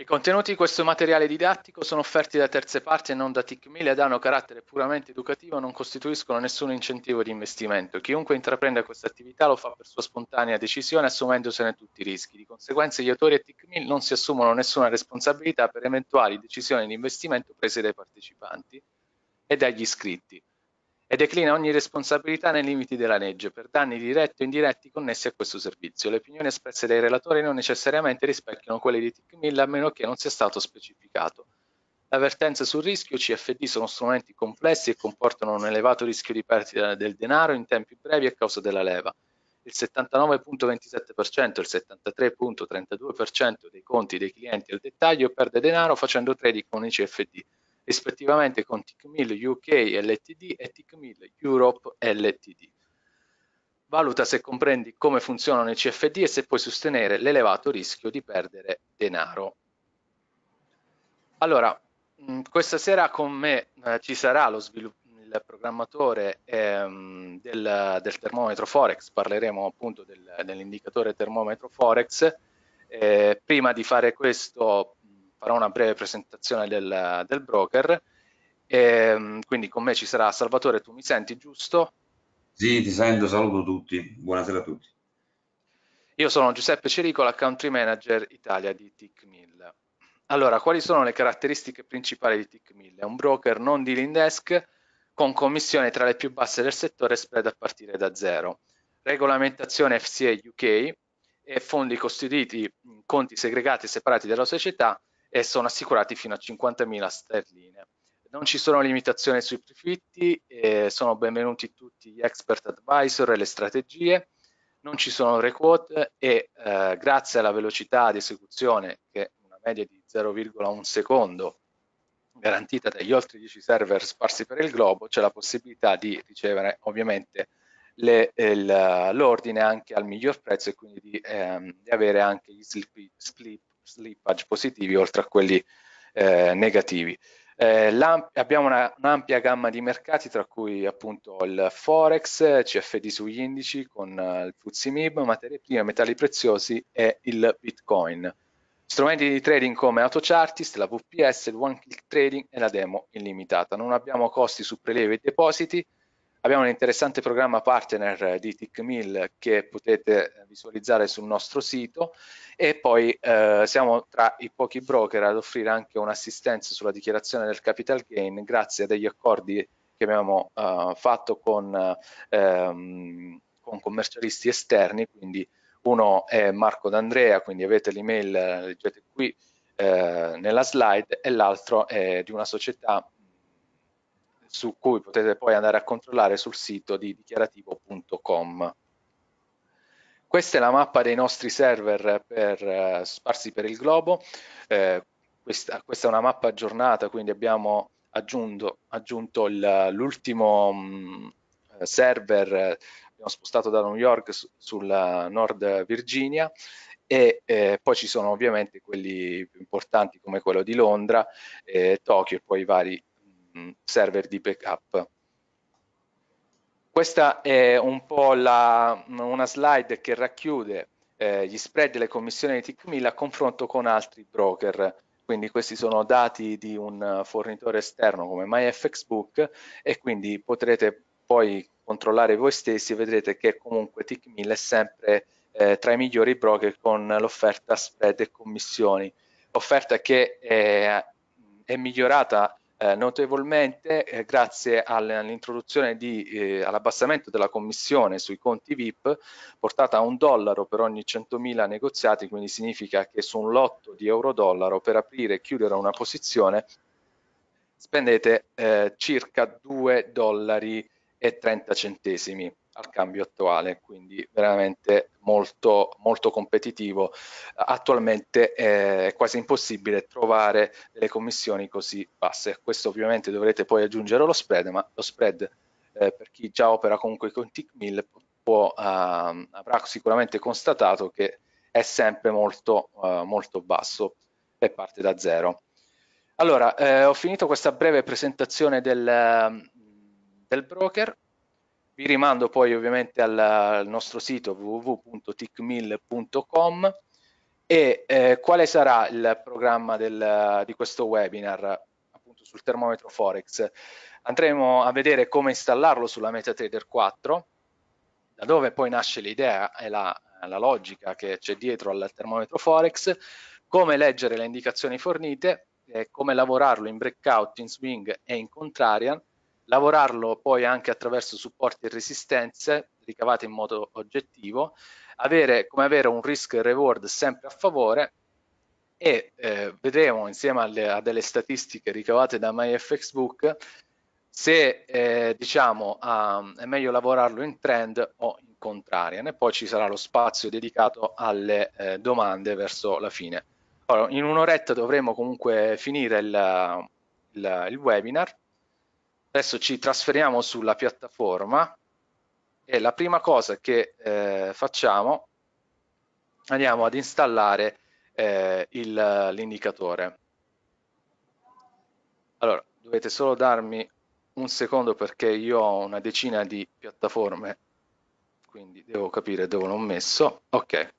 I contenuti di questo materiale didattico sono offerti da terze parti e non da TICMIL ed hanno carattere puramente educativo e non costituiscono nessun incentivo di investimento. Chiunque intraprende questa attività lo fa per sua spontanea decisione assumendosene tutti i rischi. Di conseguenza gli autori e TICMIL non si assumono nessuna responsabilità per eventuali decisioni di investimento prese dai partecipanti e dagli iscritti e declina ogni responsabilità nei limiti della legge per danni diretti o indiretti connessi a questo servizio. Le opinioni espresse dai relatori non necessariamente rispecchiano quelle di TICMIL a meno che non sia stato specificato. L'avvertenza sul rischio CFD sono strumenti complessi e comportano un elevato rischio di perdita del denaro in tempi brevi a causa della leva. Il 79.27% e il 73.32% dei conti dei clienti al dettaglio perde denaro facendo trading con i CFD rispettivamente con TICMIL UK LTD e TICMIL Europe LTD. Valuta se comprendi come funzionano i CFD e se puoi sostenere l'elevato rischio di perdere denaro. Allora, mm, questa sera con me eh, ci sarà lo sviluppo il programmatore ehm, del, del, termometro Forex, parleremo appunto del, dell'indicatore termometro Forex. Eh, prima di fare questo farò una breve presentazione del, del broker. E, ehm, quindi con me ci sarà Salvatore, tu mi senti giusto? Sì, ti sento, saluto tutti, buonasera a tutti. Io sono Giuseppe Cericola, Country Manager Italia di TICMIL. Allora, quali sono le caratteristiche principali di TICMIL? È un broker non dealing desk con commissione tra le più basse del settore spread a partire da zero. Regolamentazione FCA UK e fondi costituiti in conti segregati e separati dalla società e sono assicurati fino a 50.000 sterline. Non ci sono limitazioni sui profitti, eh, sono benvenuti tutti gli expert advisor e le strategie, non ci sono requote e eh, grazie alla velocità di esecuzione che è una media di 0,1 secondo garantita dagli oltre 10 server sparsi per il globo c'è la possibilità di ricevere ovviamente eh, l'ordine anche al miglior prezzo e quindi di, ehm, di avere anche gli split, split slippage positivi oltre a quelli eh, negativi. Eh, abbiamo una, un'ampia gamma di mercati tra cui appunto il Forex, CFD sugli indici con uh, il MIB, materie prime, metalli preziosi e il Bitcoin. Strumenti di trading come AutoChartist, la VPS, il One Click Trading e la demo illimitata. Non abbiamo costi su prelievi e depositi, Abbiamo un interessante programma partner di TICMIL che potete visualizzare sul nostro sito e poi eh, siamo tra i pochi broker ad offrire anche un'assistenza sulla dichiarazione del capital gain grazie a degli accordi che abbiamo eh, fatto con, ehm, con commercialisti esterni, quindi uno è Marco D'Andrea, quindi avete l'email, leggete qui eh, nella slide, e l'altro è di una società su cui potete poi andare a controllare sul sito di dichiarativo.com. Questa è la mappa dei nostri server per, eh, sparsi per il globo, eh, questa, questa, è una mappa aggiornata, quindi abbiamo aggiunto, aggiunto l'ultimo mm, server, eh, abbiamo spostato da New York su, sulla eh, Nord Virginia e eh, poi ci sono ovviamente quelli più importanti come quello di Londra, eh, Tokyo e poi i vari Mm, server di backup. Questa è un po' la, una slide che racchiude eh, gli spread delle commissioni di TIC1000 a confronto con altri broker. Quindi questi sono dati di un fornitore esterno come MyFXBook e quindi potrete poi controllare voi stessi e vedrete che comunque TIC1000 è sempre eh, tra i migliori broker con l'offerta spread e commissioni. Offerta che è, è migliorata eh, notevolmente eh, grazie all'introduzione di, eh, all'abbassamento della commissione sui conti VIP portata a un dollaro per ogni 100.000 negoziati, quindi significa che su un lotto di euro-dollaro per aprire e chiudere una posizione spendete eh, circa 2 dollari e 30 centesimi al cambio attuale, quindi veramente molto, molto competitivo. Attualmente è quasi impossibile trovare delle commissioni così basse. Questo ovviamente dovrete poi aggiungere lo spread, ma lo spread eh, per chi già opera comunque con TICMIL può, eh, avrà sicuramente constatato che è sempre molto, eh, molto basso e parte da zero. Allora, eh, ho finito questa breve presentazione del, ehm, del broker. Vi rimando poi ovviamente al, al nostro sito www.ticmill.com e eh, quale sarà il programma del, di questo webinar appunto sul termometro Forex. Andremo a vedere come installarlo sulla MetaTrader 4, da dove poi nasce l'idea e la, la logica che c'è dietro al termometro Forex, come leggere le indicazioni fornite, eh, come lavorarlo in breakout, in swing e in contrarian, lavorarlo poi anche attraverso supporti e resistenze ricavate in modo oggettivo, avere, come avere un risk reward sempre a favore e eh, vedremo insieme alle, a delle statistiche ricavate da MyFXBook se eh, diciamo um, è meglio lavorarlo in trend o in contraria. e poi ci sarà lo spazio dedicato alle eh, domande verso la fine. Allora, in un'oretta dovremo comunque finire il, il, il webinar Adesso ci trasferiamo sulla piattaforma e la prima cosa che eh, facciamo andiamo ad installare eh, l'indicatore. Allora, dovete solo darmi un secondo perché io ho una decina di piattaforme, quindi devo capire dove l'ho messo. Ok.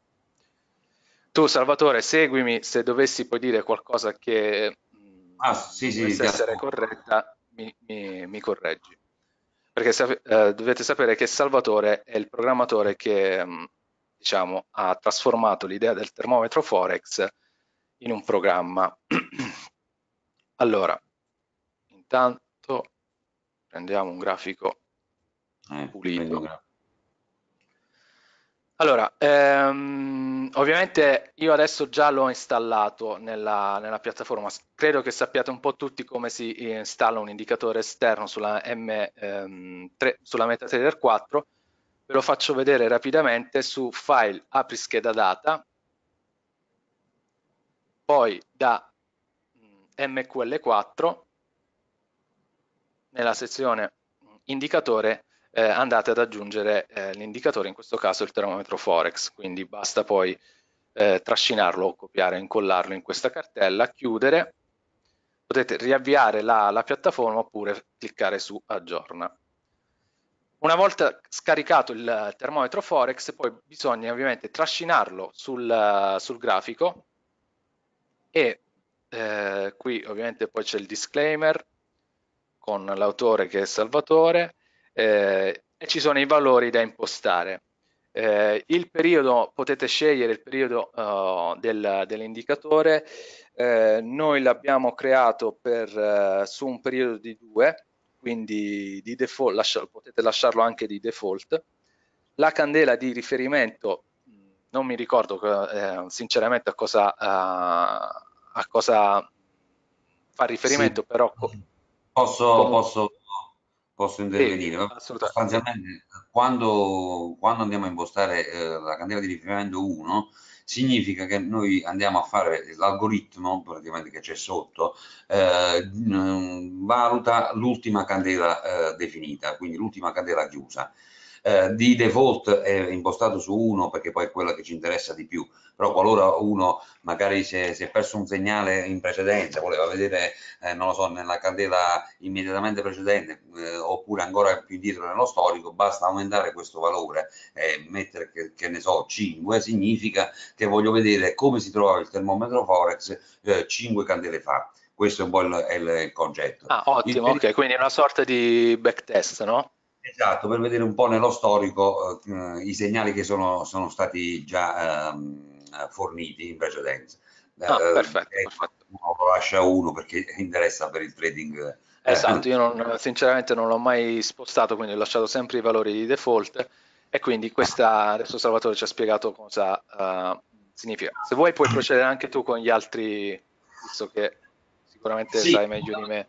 Tu Salvatore, seguimi se dovessi poi dire qualcosa che ah, sì, sì, essere corretta, mi, mi, mi correggi. Perché eh, dovete sapere che Salvatore è il programmatore che mm, diciamo, ha trasformato l'idea del termometro Forex in un programma. allora, intanto prendiamo un grafico eh, pulito. Allora, ehm, ovviamente io adesso già l'ho installato nella, nella, piattaforma, credo che sappiate un po' tutti come si installa un indicatore esterno sulla, M3, ehm, sulla MetaTrader 4, ve lo faccio vedere rapidamente su file apri scheda data, poi da MQL4 mm, nella sezione mm, indicatore eh, andate ad aggiungere eh, l'indicatore, in questo caso il termometro Forex, quindi basta poi eh, trascinarlo copiare e incollarlo in questa cartella, chiudere, potete riavviare la, la piattaforma oppure cliccare su aggiorna. Una volta scaricato il termometro Forex, poi bisogna ovviamente trascinarlo sul, sul grafico e eh, qui ovviamente poi c'è il disclaimer con l'autore che è Salvatore, eh, e ci sono i valori da impostare. Eh, il periodo, potete scegliere il periodo uh, del, dell'indicatore, eh, noi l'abbiamo creato per, uh, su un periodo di 2, quindi di default, lascia, potete lasciarlo anche di default. La candela di riferimento, non mi ricordo eh, sinceramente a cosa, a, a cosa fa riferimento, sì. però... Posso, posso posso intervenire. Sì, Sostanzialmente, quando, quando, andiamo a impostare eh, la candela di riferimento 1, significa che noi andiamo a fare l'algoritmo praticamente che c'è sotto eh, valuta l'ultima candela eh, definita quindi l'ultima candela chiusa eh, di default è impostato su uno perché poi è quella che ci interessa di più, però qualora uno magari si è, si è perso un segnale in precedenza, voleva vedere, eh, non lo so, nella candela immediatamente precedente eh, oppure ancora più indietro nello storico, basta aumentare questo valore e mettere, che, che, ne so, 5 significa che voglio vedere come si trova il termometro Forex 5 eh, candele fa questo è un po' il, il concetto. Ah, ottimo, il... ok, quindi è una sorta di backtest, no? Esatto, per vedere un po' nello storico eh, i segnali che sono, sono stati già eh, forniti in precedenza. Ah, eh, perfetto, eh, perfetto. Uno lo lascia uno perché interessa per il trading. Eh, esatto, io non, sinceramente non l'ho mai spostato, quindi ho lasciato sempre i valori di default e quindi questa, adesso Salvatore ci ha spiegato cosa uh, significa. Se vuoi puoi procedere anche tu con gli altri, visto che sicuramente sì, sai meglio di me.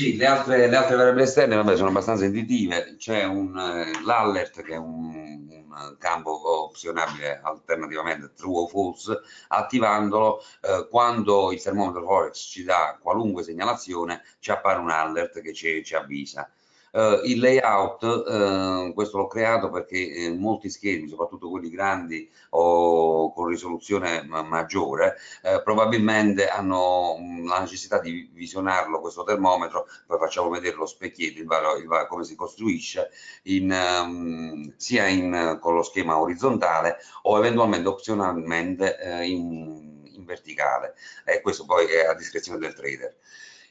Sì, le altre, le altre variabili esterne vabbè, sono abbastanza intuitive, c'è un, eh, l'allert che è un, un, campo opzionabile alternativamente true o false, attivandolo eh, quando il termometro Forex ci dà qualunque segnalazione ci appare un alert che ci, ci avvisa. Uh, il layout, uh, questo l'ho creato perché eh, molti schermi, soprattutto quelli grandi o con risoluzione ma maggiore, eh, probabilmente hanno mm, la necessità di visionarlo questo termometro, poi facciamo vedere lo specchietto, il valo, il valo, come si costruisce, in, um, sia in, con lo schema orizzontale o eventualmente opzionalmente eh, in, in verticale. E questo poi è a discrezione del trader.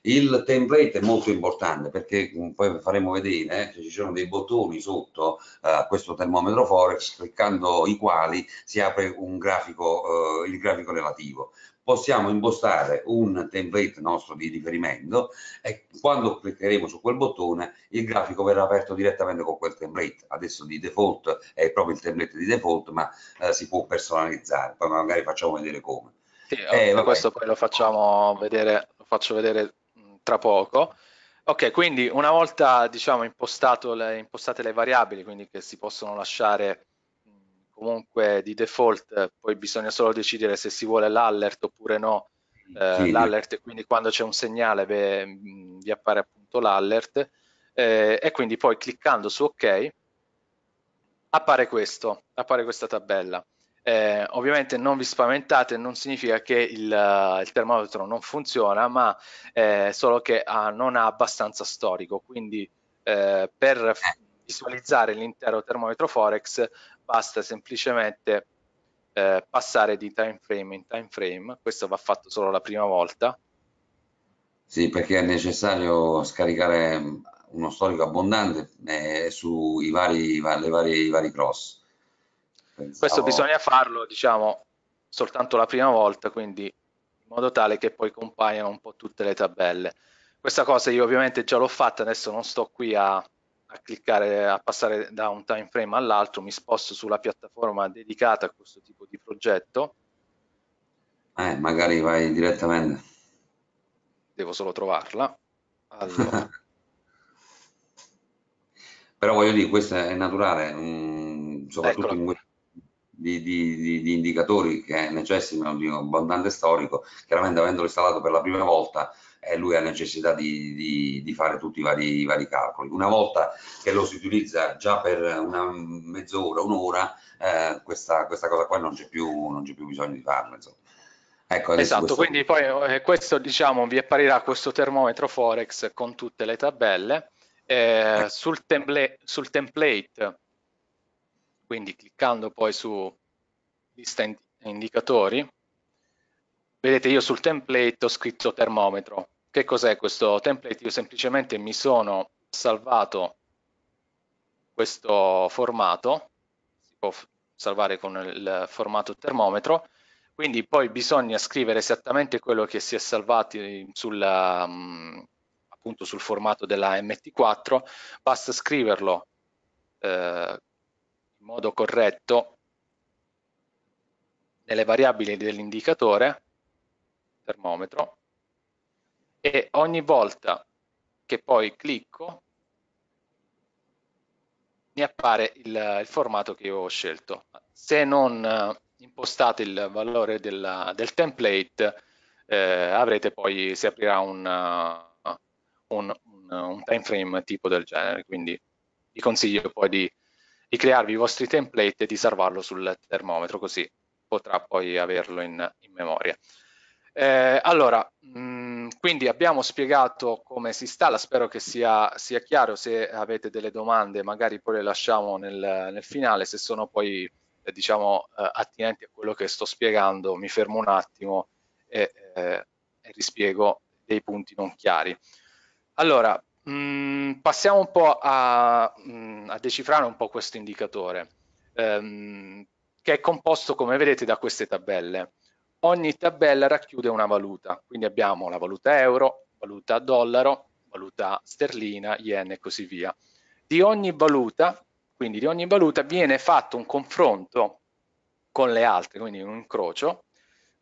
Il template è molto importante perché mm, poi faremo vedere che eh, ci sono dei bottoni sotto eh, a questo termometro Forex, cliccando i quali si apre un grafico, uh, il grafico relativo possiamo impostare un template nostro di riferimento e quando cliccheremo su quel bottone il grafico verrà aperto direttamente con quel template. Adesso di default è proprio il template di default, ma eh, si può personalizzare, poi magari facciamo vedere come. Sì, eh, questo poi lo facciamo vedere, faccio vedere tra poco. Ok, quindi una volta diciamo, le, impostate le variabili, quindi che si possono lasciare comunque di default, poi bisogna solo decidere se si vuole l'alert oppure no, eh, l'allert, quindi quando c'è un segnale beh, vi appare appunto l'alert. eh, e quindi poi cliccando su ok appare questo, appare questa tabella. Eh, ovviamente non vi spaventate, non significa che il, eh, il termometro non funziona, ma eh, solo che ha, ah, non ha abbastanza storico. Quindi eh, per eh. visualizzare l'intero termometro Forex basta semplicemente eh, passare di time frame in time frame. Questo va fatto solo la prima volta. Sì, perché è necessario scaricare mm, uno storico abbondante sui vari, vari, vari cross Pensavo... Questo bisogna farlo, diciamo, soltanto la prima volta, quindi in modo tale che poi compaiano un po' tutte le tabelle. Questa cosa io ovviamente già l'ho fatta, adesso non sto qui a, a cliccare, a passare da un time frame all'altro, mi sposto sulla piattaforma dedicata a questo tipo di progetto. Eh, magari vai direttamente. Devo solo trovarla. Allora. Però voglio dire, questo è naturale, mm, soprattutto Eccolo. in questo di, di, di, di indicatori che necessitano di un abbondante storico, chiaramente avendolo installato per la prima volta eh, lui ha necessità di, di, di fare tutti i vari, i vari, calcoli. Una volta che lo si utilizza già per una mezz'ora, un'ora, eh, questa, questa, cosa qua non c'è più, non c'è più bisogno di farla. Insomma. Ecco, esatto, questo... quindi poi eh, questo diciamo vi apparirà questo termometro Forex con tutte le tabelle. Eh, ecco. sul, template, sul template quindi cliccando poi su lista indicatori, vedete io sul template ho scritto termometro. Che cos'è questo template? Io semplicemente mi sono salvato questo formato, si può salvare con il formato termometro, quindi poi bisogna scrivere esattamente quello che si è salvato sulla, appunto sul formato della MT4, basta scriverlo eh, in modo corretto nelle variabili dell'indicatore termometro e ogni volta che poi clicco mi appare il, il formato che io ho scelto. Se non eh, impostate il valore della, del template eh, avrete poi, si aprirà un, uh, un, un, un time frame tipo del genere, quindi vi consiglio poi di di crearvi i vostri template e di salvarlo sul termometro, così potrà poi averlo in, in memoria. Eh, allora, mh, mm, quindi abbiamo spiegato come si installa, spero che sia, sia, chiaro, se avete delle domande magari poi le lasciamo nel, nel finale, se sono poi eh, diciamo eh, attinenti a quello che sto spiegando mi fermo un attimo e, eh, e rispiego dei punti non chiari. Allora, Mm, passiamo un po' a, mm, a, decifrare un po' questo indicatore, ehm, che è composto, come vedete, da queste tabelle. Ogni tabella racchiude una valuta, quindi abbiamo la valuta euro, valuta dollaro, valuta sterlina, yen e così via. Di ogni valuta, quindi di ogni valuta, viene fatto un confronto con le altre, quindi un incrocio,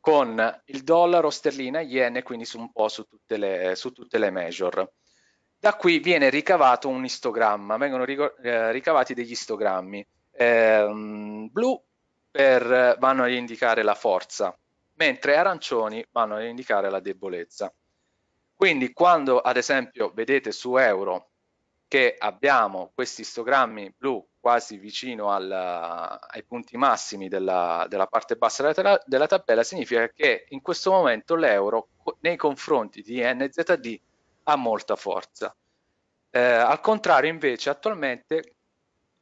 con il dollaro, sterlina, yen, e quindi su un po' su tutte le, su tutte le major. Da qui viene ricavato un istogramma, vengono eh, ricavati degli istogrammi. Eh, blu per, vanno a indicare la forza, mentre arancioni vanno a indicare la debolezza. Quindi quando ad esempio vedete su euro che abbiamo questi istogrammi blu quasi vicino al, ai punti massimi della, della parte bassa della, della, tabella significa che in questo momento l'euro nei confronti di NZD ha molta forza. Eh, al contrario, invece, attualmente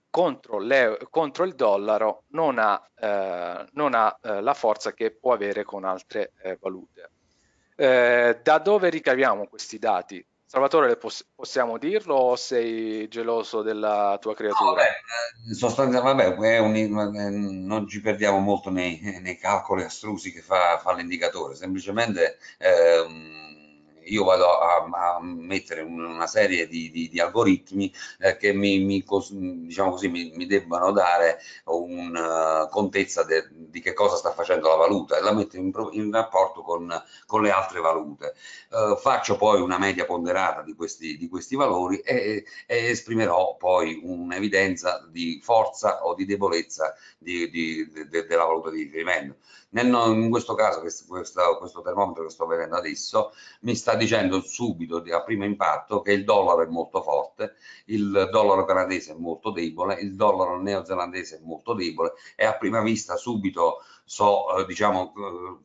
contro, le, contro il dollaro non ha, eh, non ha eh, la forza che può avere con altre eh, valute. Eh, da dove ricaviamo questi dati? Salvatore, poss possiamo dirlo o sei geloso della tua creatura? No, sostanzialmente, vabbè, eh, un, non ci perdiamo molto nei, nei calcoli astrusi che fa, fa l'indicatore, semplicemente ehm, io vado a, a mettere una serie di, di, di algoritmi eh, che mi, mi, diciamo così, mi, mi, debbano dare una eh, contezza de, di che cosa sta facendo la valuta e la metto in, in rapporto con, con, le altre valute. Eh, faccio poi una media ponderata di questi, di questi valori e, e, esprimerò poi un'evidenza di forza o di debolezza della valuta di riferimento. Nel, in questo caso questo, questo, questo, termometro che sto vedendo adesso mi sta dicendo subito a primo impatto che il dollaro è molto forte, il dollaro canadese è molto debole, il dollaro neozelandese è molto debole e a prima vista subito so, eh, diciamo,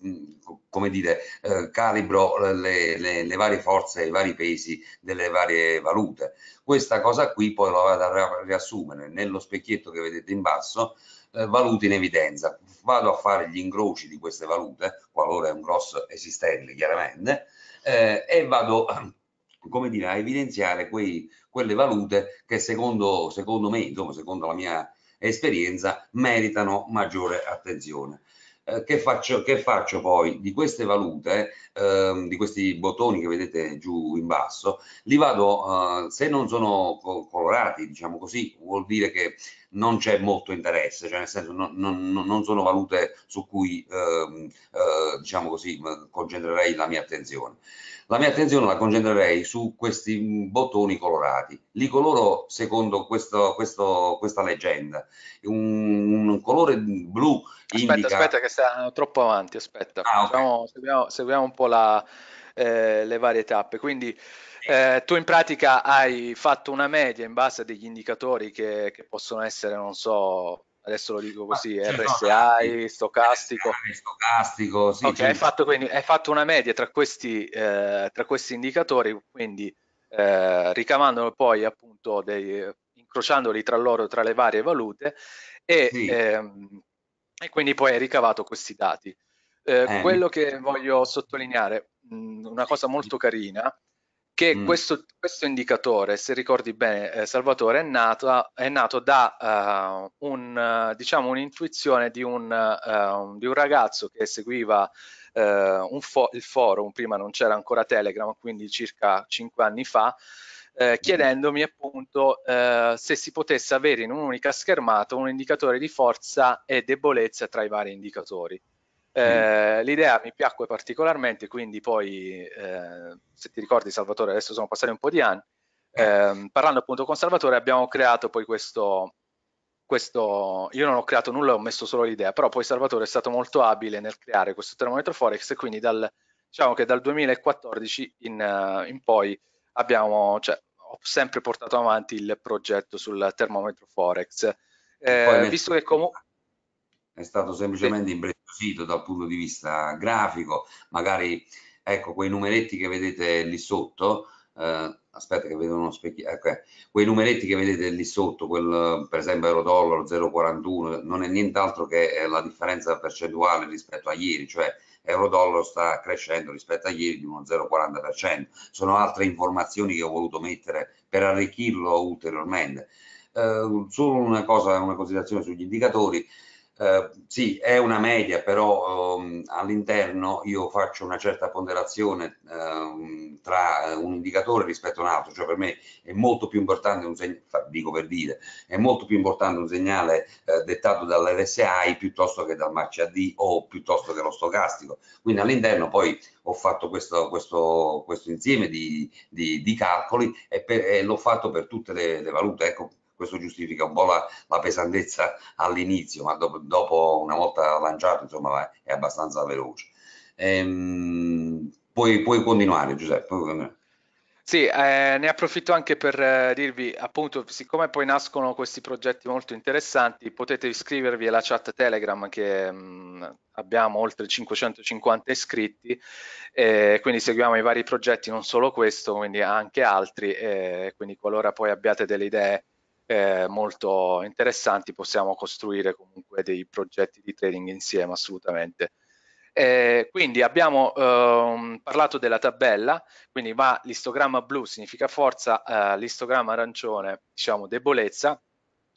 eh, come dire, eh, calibro le, le, le, varie forze, i vari pesi delle varie valute. Questa cosa qui poi la vado a riassumere nello specchietto che vedete in basso eh, valute in evidenza. Vado a fare gli incroci di queste valute, qualora è un grosso esistente chiaramente, eh, e vado come dire, a evidenziare quei, quelle valute che secondo, secondo me, insomma, secondo la mia esperienza, meritano maggiore attenzione. Eh, che, faccio, che faccio, poi di queste valute, eh, di questi bottoni che vedete giù in basso, li vado, eh, se non sono colorati, diciamo così, vuol dire che non c'è molto interesse, cioè nel senso non, non, non sono valute su cui eh, eh, diciamo così, concentrerei la mia attenzione. La mia attenzione la concentrerei su questi bottoni colorati. Li coloro secondo questo, questo, questa leggenda. Un, un, colore blu. Aspetta, indica... aspetta, che stanno troppo avanti. Aspetta, ah, okay. diciamo, seguiamo, seguiamo un po' la, eh, le varie tappe. Quindi eh, tu in pratica hai fatto una media in base a degli indicatori che, che possono essere, non so, adesso lo dico così, ah, RSI, no, stocastico. Eh, eh, stocastico, sì. Okay, hai, fatto quindi, hai, fatto una media tra questi, eh, tra questi indicatori, quindi eh, ricavandolo poi appunto dei, incrociandoli tra loro, tra le varie valute e, sì. ehm, e quindi poi hai ricavato questi dati. Eh, eh. quello che voglio sottolineare, mh, una cosa molto carina, che mm. questo, questo, indicatore, se ricordi bene eh, Salvatore, è, nato, è nato da uh, un, eh, diciamo, un'intuizione di un, uh, di un, ragazzo che seguiva uh, fo- il forum, prima non c'era ancora Telegram, quindi circa cinque anni fa, eh, mm. chiedendomi appunto eh, se si potesse avere in un'unica schermata un indicatore di forza e debolezza tra i vari indicatori. Mm. Eh, l'idea mi piacque particolarmente, quindi poi, eh, se ti ricordi Salvatore, adesso sono passati un po' di anni, eh, ehm, parlando appunto con Salvatore abbiamo creato poi questo, questo, io non ho creato nulla, ho messo solo l'idea, però poi Salvatore è stato molto abile nel creare questo termometro Forex e quindi dal, diciamo che dal 2014 in, eh, in poi abbiamo, cioè, ho sempre portato avanti il progetto sul termometro Forex. Eh, visto che comunque... È stato semplicemente sì sito dal punto di vista grafico, magari ecco quei numeretti che vedete lì sotto, eh, aspetta che vedo uno specchio, ecco, eh, quei numeretti che vedete lì sotto, quel, per esempio euro dollaro 0,41, non è nient'altro che eh, la differenza percentuale rispetto a ieri, cioè euro dollaro sta crescendo rispetto a ieri di uno 0,40%, sono altre informazioni che ho voluto mettere per arricchirlo ulteriormente. Eh, solo una cosa, una considerazione sugli indicatori, eh, sì, è una media, però um, all'interno io faccio una certa ponderazione uh, tra eh, un indicatore rispetto a un altro, cioè per me è molto più importante un segnale, dico per dire, è molto più importante un segnale uh, dettato dall'RSI piuttosto che dal marcia D o piuttosto che lo stocastico. Quindi all'interno poi ho fatto questo, questo, questo insieme di, di, di calcoli e, e l'ho fatto per tutte le, le valute. Ecco, questo giustifica un po' la, la pesantezza all'inizio, ma dopo, dopo, una volta lanciato insomma è abbastanza veloce. Ehm, puoi, puoi, continuare Giuseppe. Puoi continuare. Sì, eh, ne approfitto anche per eh, dirvi, appunto, siccome poi nascono questi progetti molto interessanti, potete iscrivervi alla chat Telegram che mh, mm, abbiamo oltre 550 iscritti, eh, quindi seguiamo i vari progetti, non solo questo, quindi anche altri, quindi qualora poi abbiate delle idee eh, molto interessanti, possiamo costruire comunque dei progetti di trading insieme assolutamente. Eh, quindi abbiamo eh, parlato della tabella, quindi va l'istogramma blu significa forza, eh, l'istogramma arancione diciamo debolezza,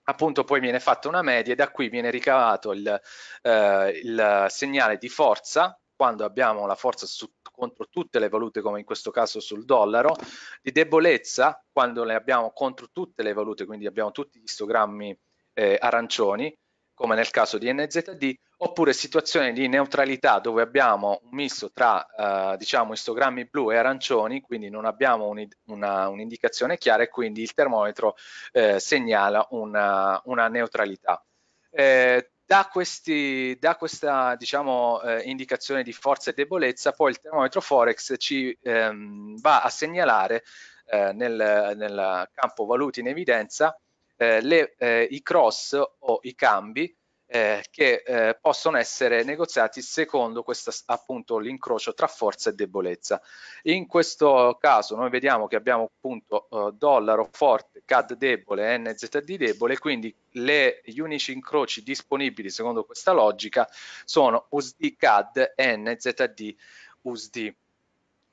appunto poi viene fatta una media e da qui viene ricavato il, eh, il segnale di forza quando abbiamo la forza su, contro tutte le valute, come in questo caso sul dollaro, di debolezza quando le abbiamo contro tutte le valute, quindi abbiamo tutti gli istogrammi eh, arancioni, come nel caso di NZD, oppure situazioni di neutralità dove abbiamo un misto tra eh, diciamo istogrammi blu e arancioni, quindi non abbiamo un'indicazione un chiara e quindi il termometro eh, segnala una, una neutralità. Eh, da, questi, da questa diciamo, eh, indicazione di forza e debolezza poi il termometro Forex ci ehm, va a segnalare eh, nel, nel, campo valuti in evidenza eh, le, eh, i cross o i cambi eh, che eh, possono essere negoziati secondo questo appunto l'incrocio tra forza e debolezza. In questo caso noi vediamo che abbiamo appunto eh, dollaro forte CAD debole, NZD debole, quindi le, gli unici incroci disponibili secondo questa logica sono USD CAD NZD USD.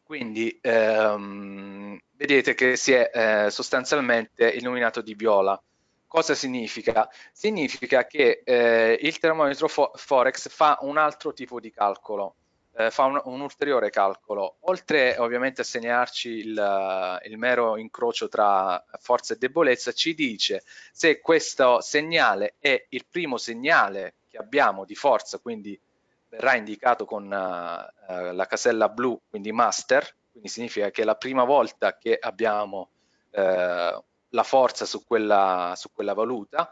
Quindi ehm, vedete che si è eh, sostanzialmente illuminato di viola. Cosa significa? Significa che eh, il termometro fo Forex fa un altro tipo di calcolo, eh, fa un, un, ulteriore calcolo. Oltre ovviamente a segnarci il, eh, il, mero incrocio tra forza e debolezza, ci dice se questo segnale è il primo segnale che abbiamo di forza, quindi verrà indicato con uh, la casella blu, quindi master, quindi significa che è la prima volta che abbiamo uh, la forza su quella, su quella valuta,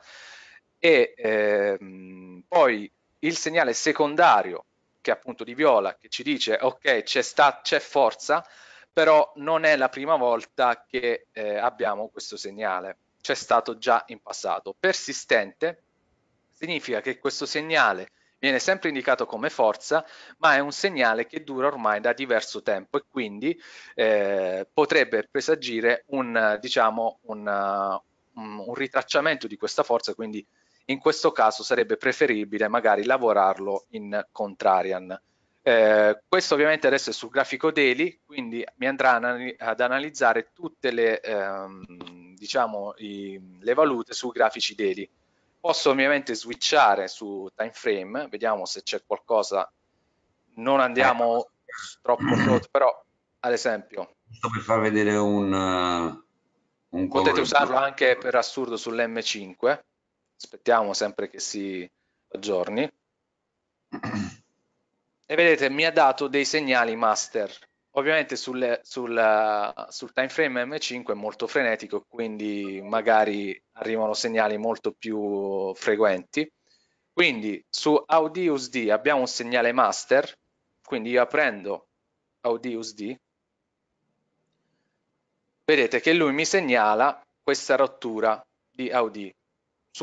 e ehm, poi il segnale secondario che è appunto di Viola, che ci dice ok c'è, sta, c'è forza, però non è la prima volta che eh, abbiamo questo segnale, c'è stato già in passato. Persistente significa che questo segnale viene sempre indicato come forza, ma è un segnale che dura ormai da diverso tempo e quindi eh, potrebbe presagire un, diciamo, un, un, un ritracciamento di questa forza, quindi in questo caso sarebbe preferibile magari lavorarlo in contrarian. Eh, questo ovviamente adesso è sul grafico daily, quindi mi andrà ad analizzare tutte le, ehm, diciamo, i, le valute sui grafici daily. Posso ovviamente switchare su time frame, vediamo se c'è qualcosa, non andiamo ecco. troppo sotto, però ad esempio... Sto per far vedere un... Eh, un potete usarlo anche per assurdo sull'M5, aspettiamo sempre che si aggiorni e vedete mi ha dato dei segnali master ovviamente sul, sul, sul time frame M5 è molto frenetico quindi magari arrivano segnali molto più frequenti quindi su AudiUSD abbiamo un segnale master quindi io aprendo AudiUSD vedete che lui mi segnala questa rottura di Audi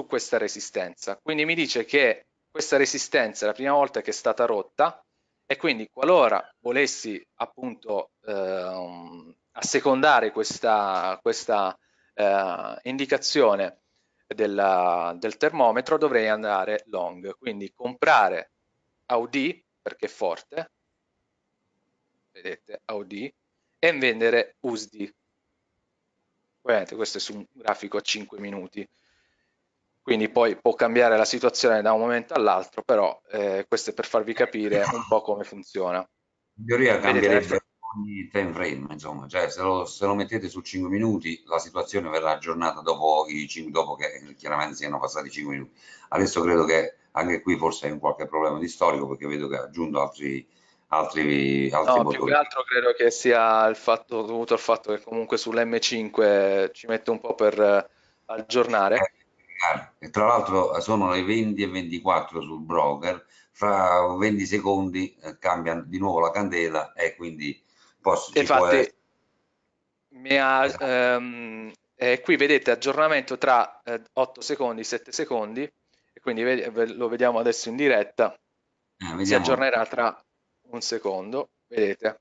su questa resistenza. Quindi mi dice che questa resistenza è la prima volta che è stata rotta e quindi qualora volessi appunto ehm, assecondare questa, questa eh, indicazione della, del termometro dovrei andare long, quindi comprare AUD perché è forte, vedete AUD, e vendere USD. Ovviamente questo è su un grafico a 5 minuti quindi poi può cambiare la situazione da un momento all'altro, però eh, questo è per farvi capire un po' come funziona. In teoria cambierebbe ogni time frame, insomma, cioè se lo, se lo, mettete su 5 minuti la situazione verrà aggiornata dopo, i 5, dopo che chiaramente siano passati 5 minuti. Adesso credo che anche qui forse è un qualche problema di storico perché vedo che ha aggiunto altri, altri, altri no, motori. più che altro credo che sia il fatto, dovuto al fatto che comunque sull'M5 ci mette un po' per eh, aggiornare. Eh eh, e tra l'altro eh, sono le 20 e 24 sul broker, fra 20 secondi eh, cambia di nuovo la candela e quindi posso... Infatti, essere... mia, esatto. ehm, eh, qui vedete aggiornamento tra eh, 8 secondi, 7 secondi, e quindi ve lo vediamo adesso in diretta, eh, si aggiornerà tra un secondo, vedete,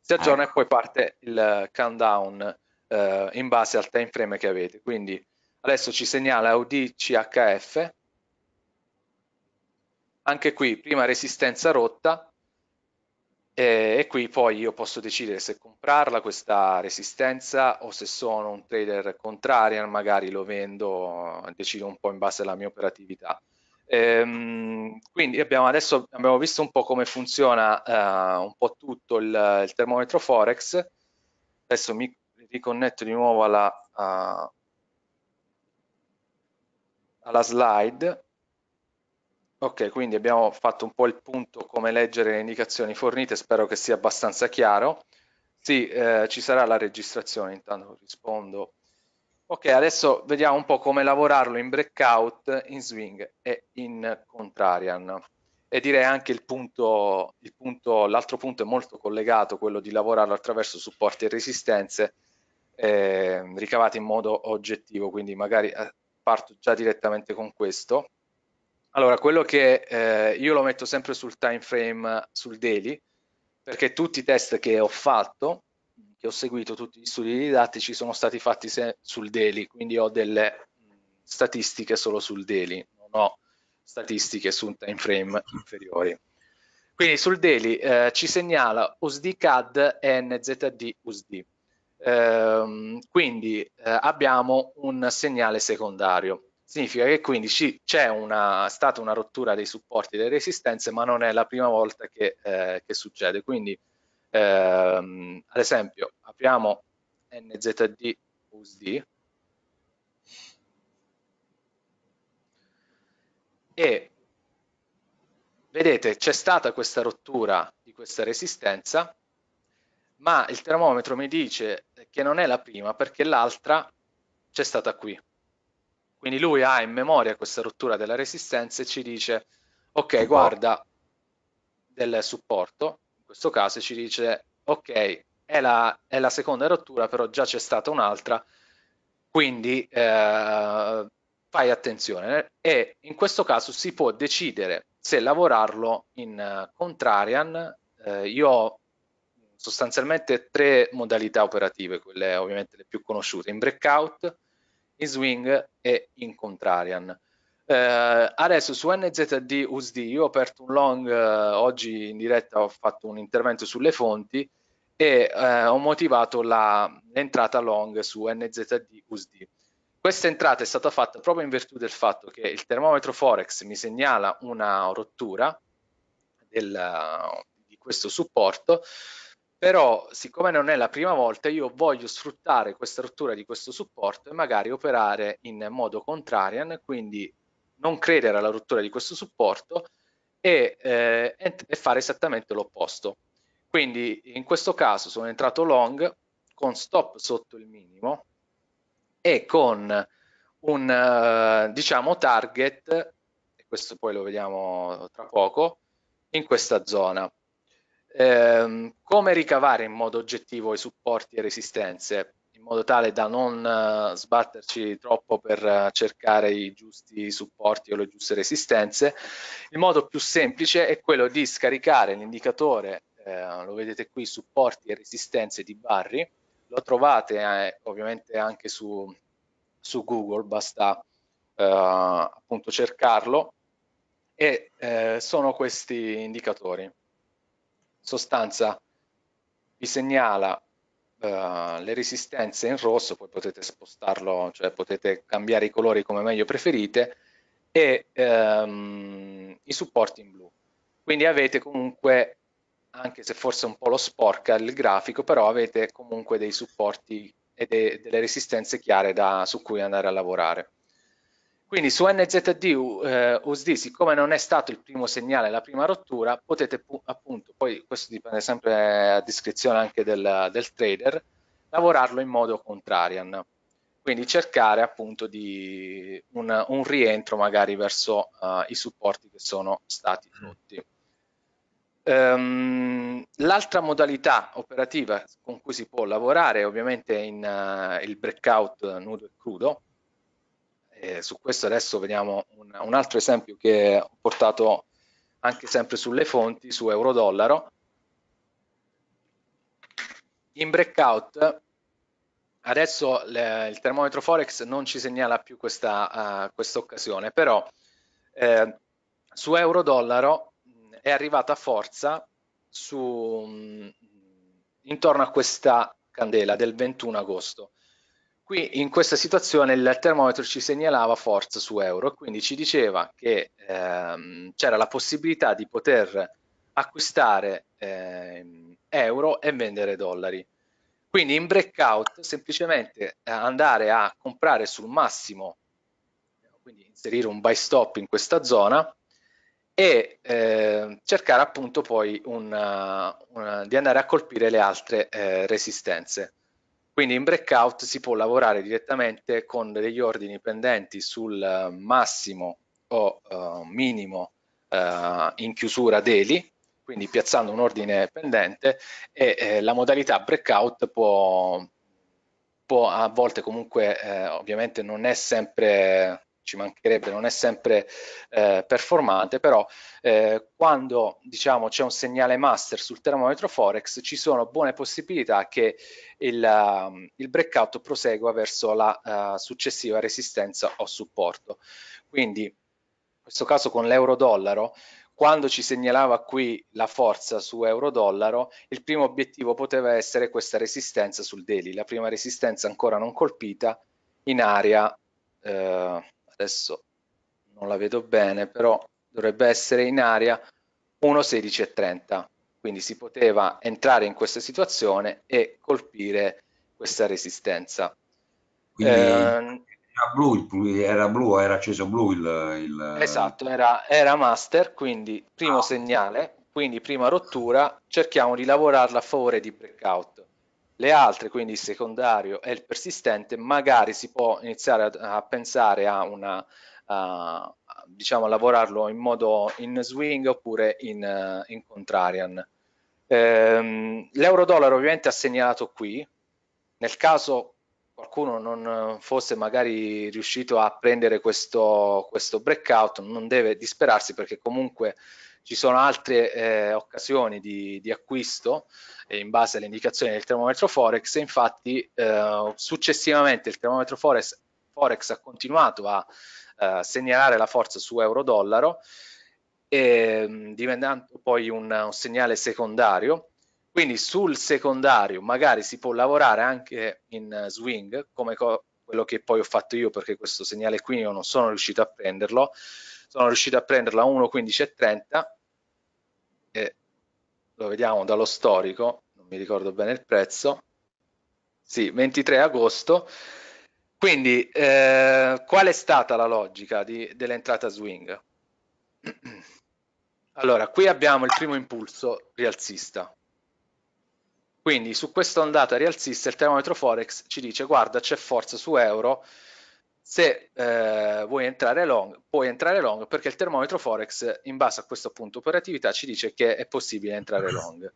si aggiorna ecco. e poi parte il countdown in base al time frame che avete, quindi adesso ci segnala UDCHF, anche qui prima resistenza rotta eh, e qui poi io posso decidere se comprarla questa resistenza o se sono un trader contrarian magari lo vendo, decido un po' in base alla mia operatività. Ehm, quindi abbiamo adesso abbiamo visto un po' come funziona eh, un po' tutto il, il, termometro Forex, adesso mi riconnetto di nuovo alla... Uh, alla slide. Ok, quindi abbiamo fatto un po' il punto come leggere le indicazioni fornite, spero che sia abbastanza chiaro. Sì, eh, ci sarà la registrazione, intanto rispondo. Ok, adesso vediamo un po' come lavorarlo in breakout, in swing e in contrarian. E direi anche il punto, l'altro punto, punto è molto collegato, quello di lavorarlo attraverso supporti e resistenze eh, ricavati in modo oggettivo, quindi magari eh, parto già direttamente con questo. Allora, quello che eh, io lo metto sempre sul time frame sul daily, perché tutti i test che ho fatto, che ho seguito, tutti gli studi didattici sono stati fatti sul daily, quindi ho delle mm, statistiche solo sul daily, non ho statistiche su un time frame inferiori. Quindi sul daily eh, ci segnala USD CAD e NZD USD. Ehm, quindi eh, abbiamo un segnale secondario. Significa che quindi c'è stata una rottura dei supporti delle resistenze, ma non è la prima volta che, eh, che succede. Quindi, ehm, ad esempio, apriamo NZD USD e vedete c'è stata questa rottura di questa resistenza ma il termometro mi dice che non è la prima perché l'altra c'è stata qui. Quindi lui ha in memoria questa rottura della resistenza e ci dice, ok, guarda, del supporto, in questo caso ci dice, ok, è la, è la seconda rottura, però già c'è stata un'altra, quindi eh, fai attenzione. E in questo caso si può decidere se lavorarlo in eh, contrarian. Eh, io sostanzialmente tre modalità operative, quelle ovviamente le più conosciute, in breakout, in swing e in contrarian. Eh, adesso su NZD USD io ho aperto un long, eh, oggi in diretta ho fatto un intervento sulle fonti e eh, ho motivato l'entrata long su NZD USD. Questa entrata è stata fatta proprio in virtù del fatto che il termometro Forex mi segnala una rottura del, di questo supporto, però siccome non è la prima volta io voglio sfruttare questa rottura di questo supporto e magari operare in modo contrarian, quindi non credere alla rottura di questo supporto e, eh, e fare esattamente l'opposto. Quindi in questo caso sono entrato long con stop sotto il minimo e con un eh, diciamo target, e questo poi lo vediamo tra poco, in questa zona. Ehm, come ricavare in modo oggettivo i supporti e resistenze in modo tale da non eh, sbatterci troppo per eh, cercare i giusti supporti o le giuste resistenze. Il modo più semplice è quello di scaricare l'indicatore, eh, lo vedete qui, supporti e resistenze di barri lo trovate eh, ovviamente anche su, su Google, basta eh, appunto cercarlo e eh, sono questi indicatori sostanza vi segnala Uh, le resistenze in rosso, poi potete spostarlo, cioè potete cambiare i colori come meglio preferite, e um, i supporti in blu. Quindi avete comunque, anche se forse un po' lo sporca il grafico, però avete comunque dei supporti e de delle resistenze chiare da, su cui andare a lavorare. Quindi su NZD eh, USD, siccome non è stato il primo segnale, la prima rottura, potete appunto, poi questo dipende sempre eh, a discrezione anche del, del trader, lavorarlo in modo contrarian. Quindi cercare appunto di un, un rientro magari verso uh, i supporti che sono stati mm. rotti. Um, l'altra modalità operativa con cui si può lavorare è ovviamente in, uh, il breakout nudo e crudo, e su questo adesso vediamo un, un, altro esempio che ho portato anche sempre sulle fonti, su euro-dollaro. In breakout adesso le, il termometro Forex non ci segnala più questa, uh, questa occasione, però eh, su euro-dollaro è arrivata forza su, mh, intorno a questa candela del 21 agosto. Qui in questa situazione il termometro ci segnalava forza su euro, quindi ci diceva che ehm, c'era la possibilità di poter acquistare ehm, euro e vendere dollari. Quindi in breakout semplicemente eh, andare a comprare sul massimo, quindi inserire un buy stop in questa zona e eh, cercare appunto poi una, eh, una, di andare a colpire le altre eh, resistenze. Quindi in breakout si può lavorare direttamente con degli ordini pendenti sul eh, massimo o uh, minimo uh, in chiusura daily, quindi piazzando un ordine pendente e eh, la modalità breakout può, può a volte comunque eh, ovviamente non è sempre ci mancherebbe, non è sempre eh, performante, però eh, quando diciamo, c'è un segnale master sul termometro Forex ci sono buone possibilità che il, uh, il breakout prosegua verso la uh, successiva resistenza o supporto. Quindi in questo caso con l'euro-dollaro, quando ci segnalava qui la forza su euro-dollaro, il primo obiettivo poteva essere questa resistenza sul daily, la prima resistenza ancora non colpita in area... Eh, adesso non la vedo bene, però dovrebbe essere in area 1.16.30, quindi si poteva entrare in questa situazione e colpire questa resistenza. Quindi eh, era, blu, era blu, era acceso blu il... il... Esatto, era, era, master, quindi primo ah. segnale, quindi prima rottura, cerchiamo di lavorarla a favore di breakout le altre, quindi il secondario e il persistente, magari si può iniziare a, a pensare a una, a, diciamo, a lavorarlo in modo in swing oppure in, in contrarian. Ehm, L'euro-dollaro ovviamente ha segnalato qui, nel caso qualcuno non fosse magari riuscito a prendere questo, questo breakout non deve disperarsi perché comunque ci sono altre eh, occasioni di, di acquisto eh, in base alle indicazioni del termometro Forex e infatti eh, successivamente il termometro Forex, Forex ha continuato a eh, segnalare la forza su euro-dollaro ehm, diventando poi un, un segnale secondario quindi sul secondario magari si può lavorare anche in eh, swing come quello che poi ho fatto io perché questo segnale qui io non sono riuscito a prenderlo sono riuscito a prenderla a 1.15.30 e lo vediamo dallo storico, non mi ricordo bene il prezzo, sì, 23 agosto. Quindi, eh, qual è stata la logica dell'entrata swing? Allora, qui abbiamo il primo impulso rialzista. Quindi su questa ondata rialzista il termometro Forex ci dice guarda c'è forza su euro se eh, vuoi entrare long, puoi entrare long perché il termometro Forex in base a questo punto operatività ci dice che è possibile entrare long.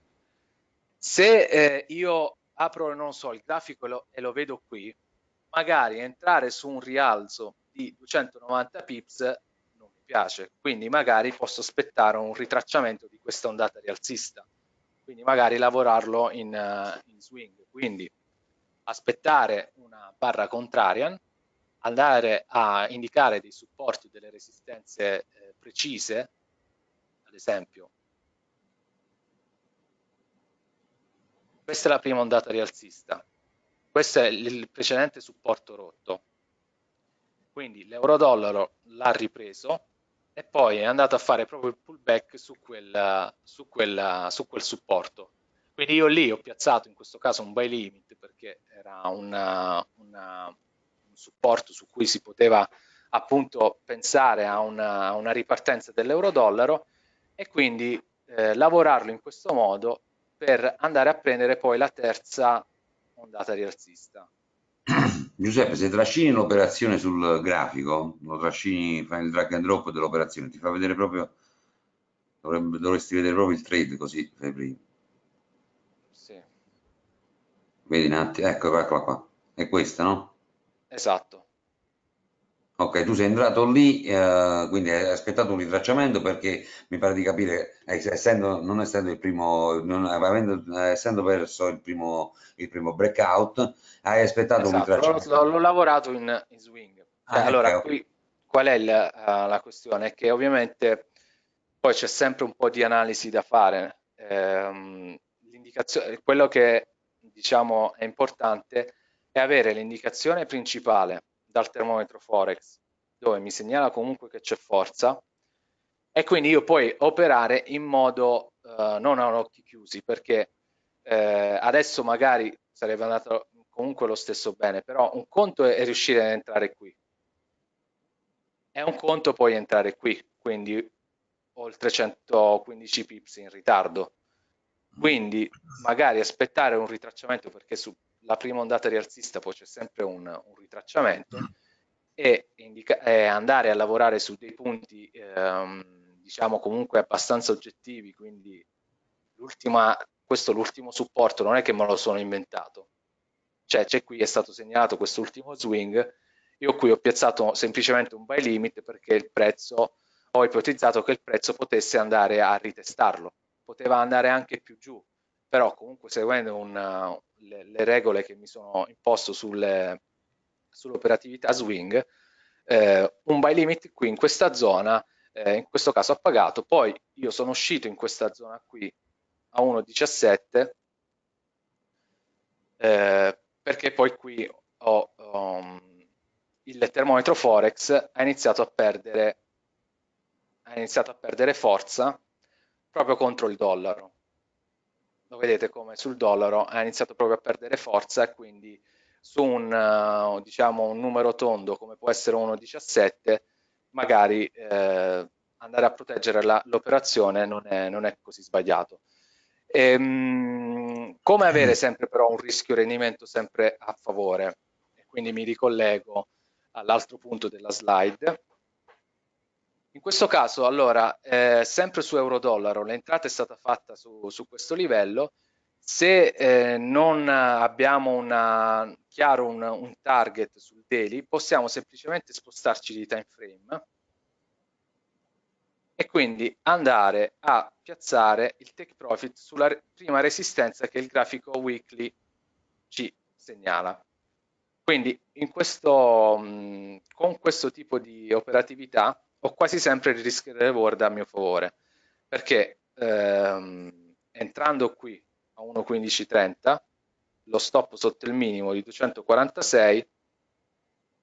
Se eh, io apro, non so, il grafico e lo, e lo vedo qui, magari entrare su un rialzo di 290 pips non mi piace, quindi magari posso aspettare un ritracciamento di questa ondata rialzista, quindi magari lavorarlo in, eh, in swing, quindi aspettare una barra contrarian andare a indicare dei supporti delle resistenze eh, precise, ad esempio, questa è la prima ondata rialzista, questo è il precedente supporto rotto, quindi l'euro-dollaro l'ha ripreso e poi è andato a fare proprio il pullback su, quella, su, quella, su quel supporto. Quindi io lì ho piazzato in questo caso un buy limit perché era una, una supporto su cui si poteva appunto pensare a una, una ripartenza dell'euro-dollaro e quindi eh, lavorarlo in questo modo per andare a prendere poi la terza ondata rialzista. Giuseppe, se trascini l'operazione sul grafico, lo trascini, fai il drag and drop dell'operazione, ti fa vedere proprio, dovrebbe, dovresti vedere proprio il trade così, fai prima. Sì. Vedi un attimo, ecco, eccola qua, è questa, no? Esatto. Ok, tu sei entrato lì, eh, quindi hai aspettato un ritracciamento perché mi pare di capire, eh, essendo, non essendo il primo, non, avendo, eh, essendo verso il primo, il primo breakout, hai aspettato esatto, un ritracciamento. L'ho, l'ho lavorato in, in swing. Ah, cioè, allora, okay. qui qual è il, eh, la questione? Che ovviamente poi c'è sempre un po' di analisi da fare. Eh, quello che diciamo è importante è e avere l'indicazione principale dal termometro Forex, dove mi segnala comunque che c'è forza, e quindi io poi operare in modo eh, non a occhi chiusi, perché eh, adesso magari sarebbe andato comunque lo stesso bene, però un conto è, riuscire ad entrare qui, è un conto poi entrare qui, quindi oltre 115 pips in ritardo. Quindi magari aspettare un ritracciamento perché su la prima ondata rialzista poi c'è sempre un, un ritracciamento mm. e, indica- e, andare a lavorare su dei punti ehm, diciamo comunque abbastanza oggettivi quindi l'ultima, questo l'ultimo supporto non è che me lo sono inventato cioè c'è qui è stato segnalato quest'ultimo swing io qui ho piazzato semplicemente un buy limit perché il prezzo ho ipotizzato che il prezzo potesse andare a ritestarlo poteva andare anche più giù però comunque seguendo un, le, le regole che mi sono imposto sulle, sull'operatività swing, eh, un buy limit qui in questa zona, eh, in questo caso ha pagato, poi io sono uscito in questa zona qui a 1,17 eh, perché poi qui ho, um, il termometro Forex ha iniziato a perdere ha iniziato a perdere forza proprio contro il dollaro lo vedete come sul dollaro ha iniziato proprio a perdere forza, e quindi su un, eh, diciamo, un numero tondo come può essere 1,17 magari eh, andare a proteggere l'operazione non, non è, così sbagliato. E, ehm, mh, come avere mm. sempre però un rischio rendimento sempre a favore? E quindi mi ricollego all'altro punto della slide in questo caso, allora, eh, sempre su euro-dollaro, l'entrata è stata fatta su, su questo livello, se eh, non abbiamo una, chiaro un, un, target sul daily, possiamo semplicemente spostarci di time frame e quindi andare a piazzare il take profit sulla prima resistenza che il grafico weekly ci segnala. Quindi questo, mm, con questo tipo di operatività ho quasi sempre il rischio di reward a mio favore, perché ehm, entrando qui a 1.15.30 lo stop sotto il minimo di 246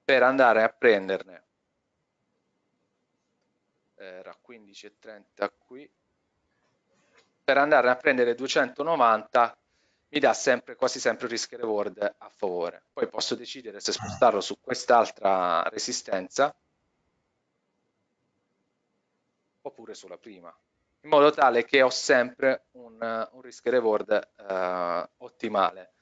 per andare a prenderne era 15.30 qui per andare a prendere 290 mi dà sempre, quasi sempre il risk reward a favore poi posso decidere se spostarlo su quest'altra resistenza oppure sulla prima, in modo tale che ho sempre un, eh, un risk reward eh, ottimale.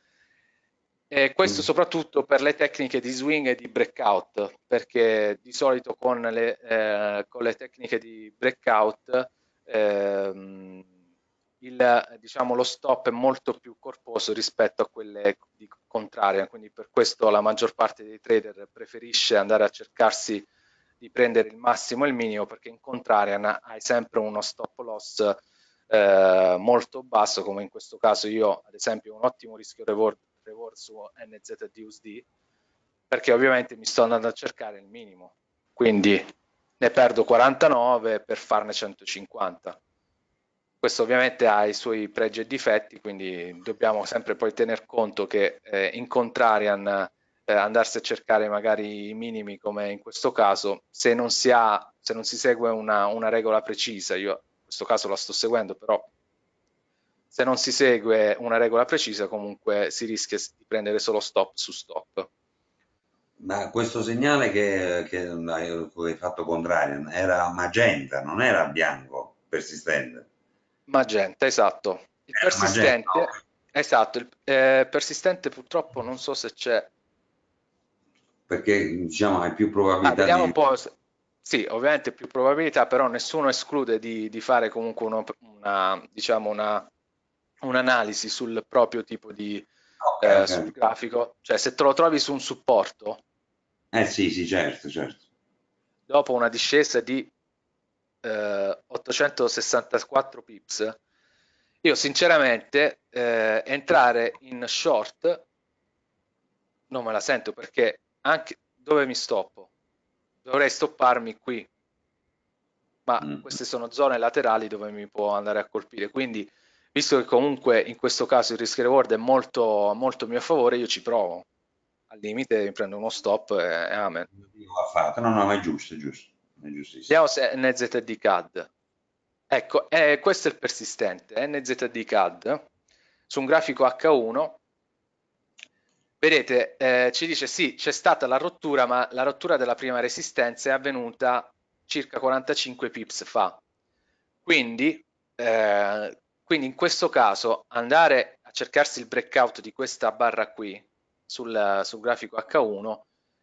E questo mm. soprattutto per le tecniche di swing e di breakout, perché di solito con le, eh, con le tecniche di breakout ehm, il, diciamo, lo stop è molto più corposo rispetto a quelle di contraria, quindi per questo la maggior parte dei trader preferisce andare a cercarsi di prendere il massimo e il minimo perché in contraria hai sempre uno stop loss eh, molto basso come in questo caso io ad esempio un ottimo rischio reward, reward su NZD USD perché ovviamente mi sto andando a cercare il minimo quindi ne perdo 49 per farne 150 questo ovviamente ha i suoi pregi e difetti, quindi dobbiamo sempre poi tener conto che eh, in contrarian eh, andarsi a cercare magari i minimi come in questo caso, se non si, ha, se non si segue una, una regola precisa, io in questo caso la sto seguendo, però se non si segue una regola precisa comunque si rischia di prendere solo stop su stop. Ma questo segnale che, che hai fatto con Ryan era magenta, non era bianco persistente. Magenta, esatto. Il persistente, magenta, esatto, il, eh, persistente purtroppo non so se c'è perché diciamo hai più probabilità ah, di... Sì, ovviamente più probabilità, però nessuno esclude di, di fare comunque uno, una, diciamo una, un'analisi sul proprio tipo di okay, eh, okay. Sul grafico. Cioè, se te lo trovi su un supporto. Eh sì, sì, certo, certo. Dopo una discesa di eh, 864 pips, io sinceramente eh, entrare in short non me la sento perché anche dove mi stoppo? Dovrei stopparmi qui, ma mm. queste sono zone laterali dove mi può andare a colpire, quindi visto che comunque in questo caso il risk reward è molto, molto a mio favore, io ci provo. Al limite mi prendo uno stop e, e amen. No, no, ma è giusto, è giusto. È Vediamo se NZD CAD. Ecco, eh, questo è il persistente, NZD CAD su un grafico H1 Vedete, eh, ci dice sì, c'è stata la rottura, ma la rottura della prima resistenza è avvenuta circa 45 pips fa. Quindi, eh, quindi in questo caso andare a cercarsi il breakout di questa barra qui sul, sul grafico H1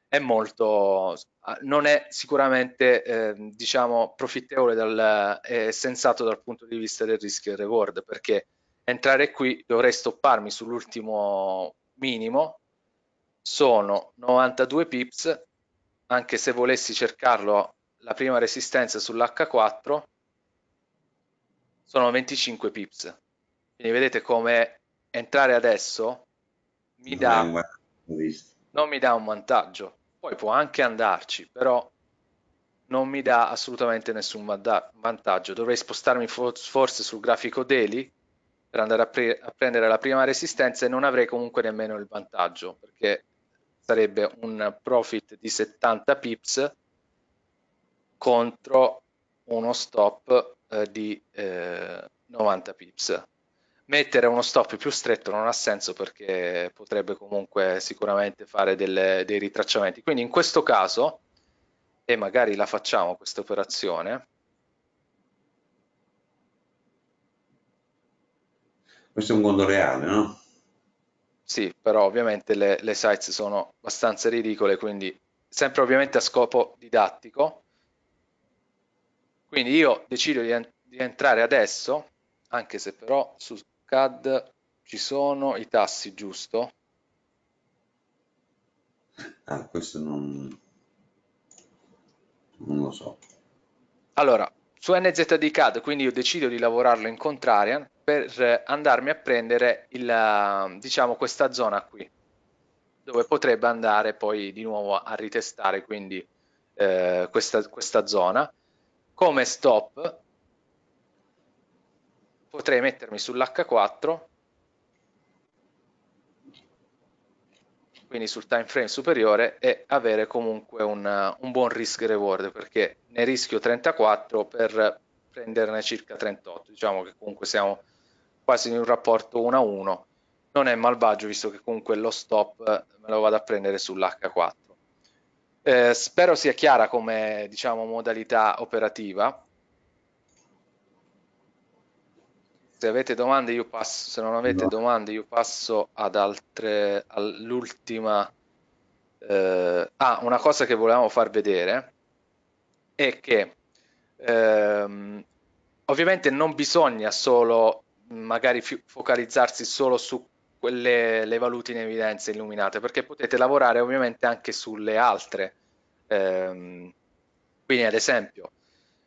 è molto, ah, non è sicuramente eh, diciamo profittevole dal, e sensato dal punto di vista del rischio e reward perché entrare qui dovrei stopparmi sull'ultimo minimo sono 92 pips, anche se volessi cercarlo la prima resistenza sull'H4, sono 25 pips. Quindi vedete come entrare adesso mi non dà, non mi dà un vantaggio. Poi può anche andarci, però non mi dà assolutamente nessun vantaggio. Dovrei spostarmi forse sul grafico daily per andare a, pre a prendere la prima resistenza e non avrei comunque nemmeno il vantaggio, perché sarebbe un profit di 70 pips contro uno stop eh, di eh, 90 pips. Mettere uno stop più stretto non ha senso perché potrebbe comunque sicuramente fare delle, dei ritracciamenti. Quindi in questo caso, e magari la facciamo questa operazione, questo è un conto reale, no? Sì, però ovviamente le, le sites sono abbastanza ridicole, quindi sempre ovviamente a scopo didattico. Quindi io decido di, en di entrare adesso, anche se però su CAD ci sono i tassi, giusto? Ah, questo non... non lo so. Allora, su NZD CAD, quindi io decido di lavorarlo in Contrarian, per eh, andarmi a prendere il, eh, diciamo, questa zona qui, dove potrebbe andare poi di nuovo a ritestare quindi eh, questa, questa zona. Come stop potrei mettermi sull'H4 quindi sul time frame superiore e avere comunque un, eh, un, buon risk reward perché ne rischio 34 per prenderne circa 38 diciamo che comunque siamo quasi in un rapporto 1 a 1 non è malvagio visto che comunque lo stop eh, me lo vado a prendere sull'H4 eh, spero sia chiara come diciamo modalità operativa se avete domande io passo se non avete no. domande io passo ad altre all'ultima eh, ah una cosa che volevamo far vedere è che ehm, ovviamente non bisogna solo magari fi- focalizzarsi solo su quelle valute in evidenza illuminate, perché potete lavorare ovviamente anche sulle altre. Ehm, quindi ad esempio,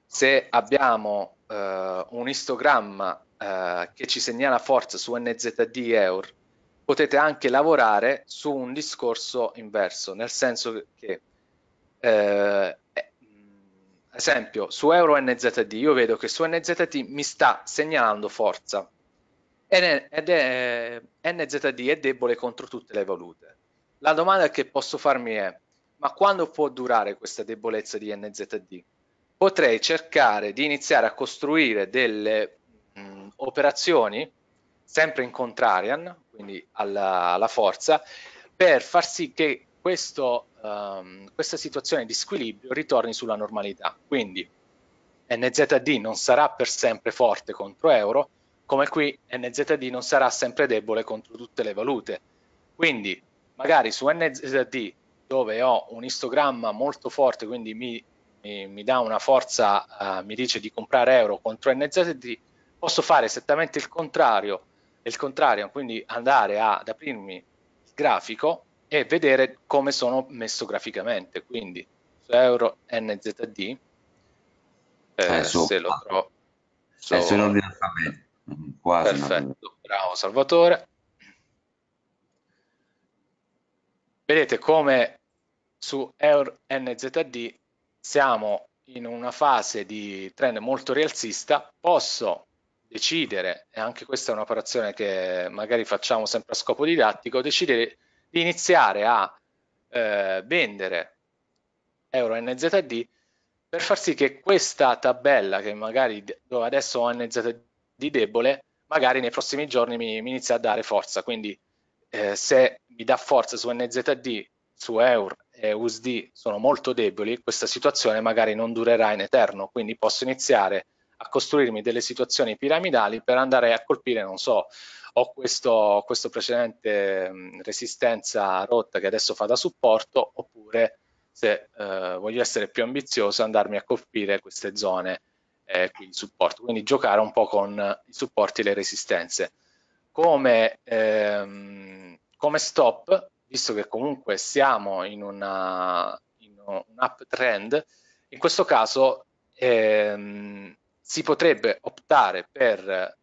se abbiamo eh, un istogramma eh, che ci segnala forza su NZD EUR, potete anche lavorare su un discorso inverso, nel senso che eh, esempio, su Euro NZD io vedo che su NZD mi sta segnalando forza ed è, eh, NZD è debole contro tutte le valute. La domanda che posso farmi è, ma quando può durare questa debolezza di NZD? Potrei cercare di iniziare a costruire delle mh, mm, operazioni sempre in contrarian, quindi alla, alla forza, per far sì che questo, um, questa situazione di squilibrio ritorni sulla normalità. Quindi NZD non sarà per sempre forte contro euro, come qui NZD non sarà sempre debole contro tutte le valute. Quindi magari su NZD dove ho un istogramma molto forte, quindi mi, mi, mi dà una forza, uh, mi dice di comprare euro contro NZD, posso fare esattamente il contrario, il contrario quindi andare ad aprirmi il grafico e vedere come sono messo graficamente. Quindi su euro NZD, eh, eh, eh, se lo trovo... So, è solo mm, quasi. Perfetto, bravo Salvatore. Vedete come su euro NZD siamo in una fase di trend molto rialzista, posso decidere, e anche questa è un'operazione che magari facciamo sempre a scopo didattico, decidere di iniziare a eh, vendere euro NZD per far sì che questa tabella che magari dove adesso ho NZD debole magari nei prossimi giorni mi, mi inizia a dare forza quindi eh, se mi dà forza su NZD su euro e USD sono molto deboli questa situazione magari non durerà in eterno quindi posso iniziare a costruirmi delle situazioni piramidali per andare a colpire, non so, ho questo, questo precedente mh, resistenza rotta che adesso fa da supporto, oppure se eh, voglio essere più ambizioso andarmi a colpire queste zone eh, qui di supporto, quindi giocare un po' con i supporti e le resistenze. Come, ehm, come stop, visto che comunque siamo in, una, in un uptrend, in questo caso ehm, si potrebbe optare per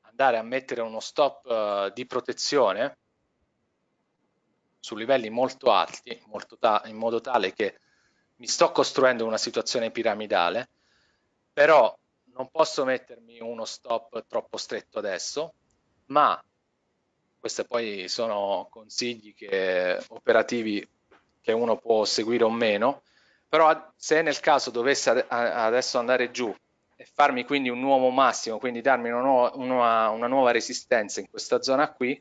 andare a mettere uno stop uh, di protezione su livelli molto alti, molto in modo tale che mi sto costruendo una situazione piramidale, però non posso mettermi uno stop troppo stretto adesso, ma questi poi sono consigli che, operativi che uno può seguire o meno, però se nel caso dovesse adesso andare giù e farmi quindi un nuovo massimo, quindi darmi una nuova, una, una nuova resistenza in questa zona qui,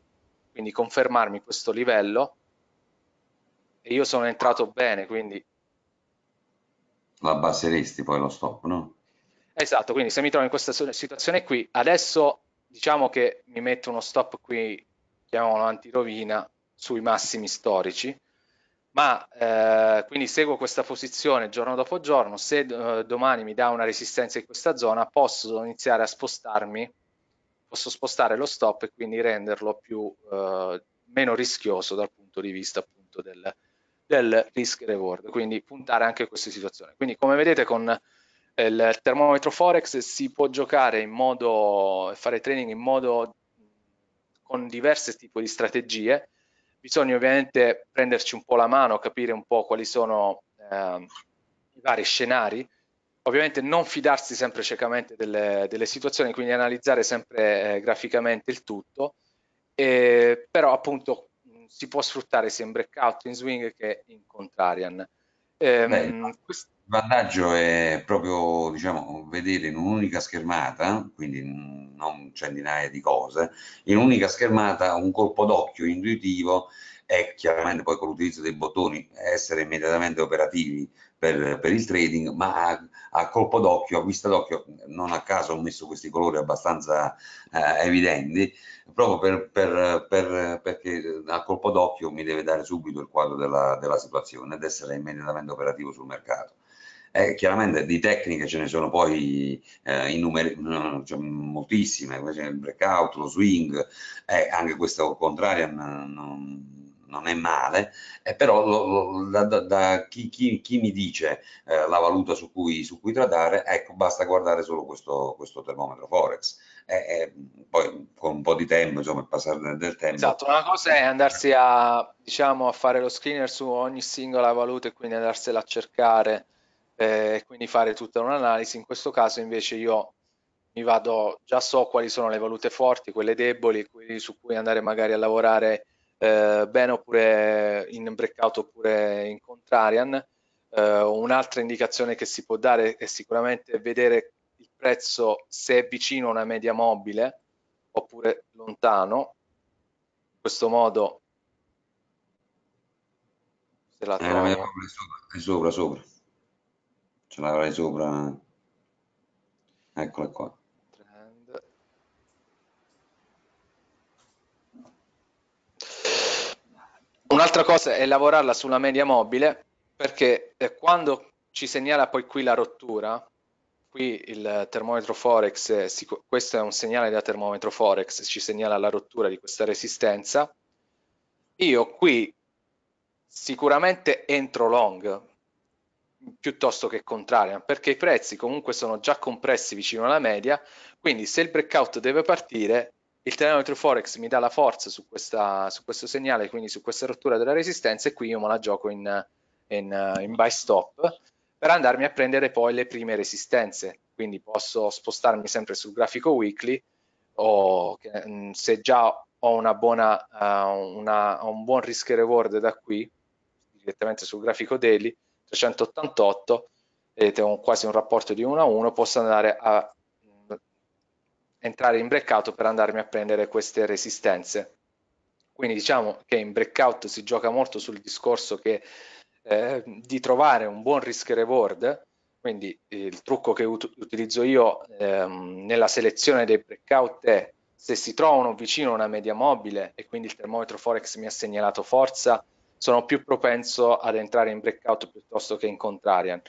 quindi confermarmi questo livello e io sono entrato bene, quindi... La abbasseresti poi lo stop, no? Esatto, quindi se mi trovo in questa situazione qui, adesso diciamo che mi metto uno stop qui, chiamiamolo antirovina, sui massimi storici, ma eh, quindi seguo questa posizione giorno dopo giorno, se eh, domani mi dà una resistenza in questa zona posso iniziare a spostarmi, posso spostare lo stop e quindi renderlo più, eh, meno rischioso dal punto di vista appunto del, del risk reward, quindi puntare anche a queste situazioni. Quindi come vedete con eh, il termometro Forex si può giocare in modo, fare trading in modo con diversi tipi di strategie, bisogna ovviamente prenderci un po' la mano, capire un po' quali sono eh, i vari scenari, ovviamente non fidarsi sempre ciecamente delle, delle situazioni, quindi analizzare sempre eh, graficamente il tutto, e, però appunto mh, si può sfruttare sia in breakout, in swing che in contrarian. Ehm, questo... Il vantaggio è proprio diciamo, vedere in un'unica schermata, quindi non centinaia di cose, in un'unica schermata un colpo d'occhio intuitivo e chiaramente poi con l'utilizzo dei bottoni essere immediatamente operativi per, per il trading, ma a, a colpo d'occhio, a vista d'occhio, non a caso ho messo questi colori abbastanza eh, evidenti, proprio per, per, per, perché a colpo d'occhio mi deve dare subito il quadro della, della situazione ed essere immediatamente operativo sul mercato. Eh, chiaramente di tecniche ce ne sono poi eh, innumer- cioè, moltissime, il breakout, lo swing, eh, anche questo contrario non, non è male, eh, però lo, lo, da, da chi, chi, chi, mi dice eh, la valuta su cui, su cui, tradare, ecco, basta guardare solo questo, questo termometro Forex. Eh, eh poi con un po' di tempo, insomma, passare del tempo. Esatto, una cosa è andarsi a, diciamo, a fare lo screener su ogni singola valuta e quindi andarsela a cercare eh, e quindi fare tutta un'analisi. In questo caso invece io mi vado, già so quali sono le valute forti, quelle deboli, quelli su cui andare magari a lavorare eh, bene oppure in breakout oppure in contrarian. Eh, un'altra indicazione che si può dare è sicuramente vedere il prezzo se è vicino a una media mobile oppure lontano. In questo modo se la trovo... Eh, è è sopra, sopra. Ce l'avrai sopra. Eccola qua. Un'altra cosa è lavorarla sulla media mobile perché eh, quando ci segnala poi qui la rottura, qui il termometro Forex, eh, questo è un segnale da termometro Forex, ci segnala la rottura di questa resistenza, io qui sicuramente entro long piuttosto che contraria, perché i prezzi comunque sono già compressi vicino alla media, quindi se il breakout deve partire il termometro Forex mi dà la forza su, questa, su, questo segnale, quindi su questa rottura della resistenza e qui io me la gioco in, in, in buy stop per andarmi a prendere poi le prime resistenze, quindi posso spostarmi sempre sul grafico weekly o mm, se già ho una buona, uh, una, un buon risk reward da qui, direttamente sul grafico daily, 388, vedete un, quasi un rapporto di 1 a 1, posso andare a entrare in breakout per andarmi a prendere queste resistenze. Quindi diciamo che in breakout si gioca molto sul discorso che, eh, di trovare un buon risk reward, quindi il trucco che ut utilizzo io ehm, nella selezione dei breakout è se si trovano vicino a una media mobile e quindi il termometro Forex mi ha segnalato forza, sono più propenso ad entrare in breakout piuttosto che in contrarian.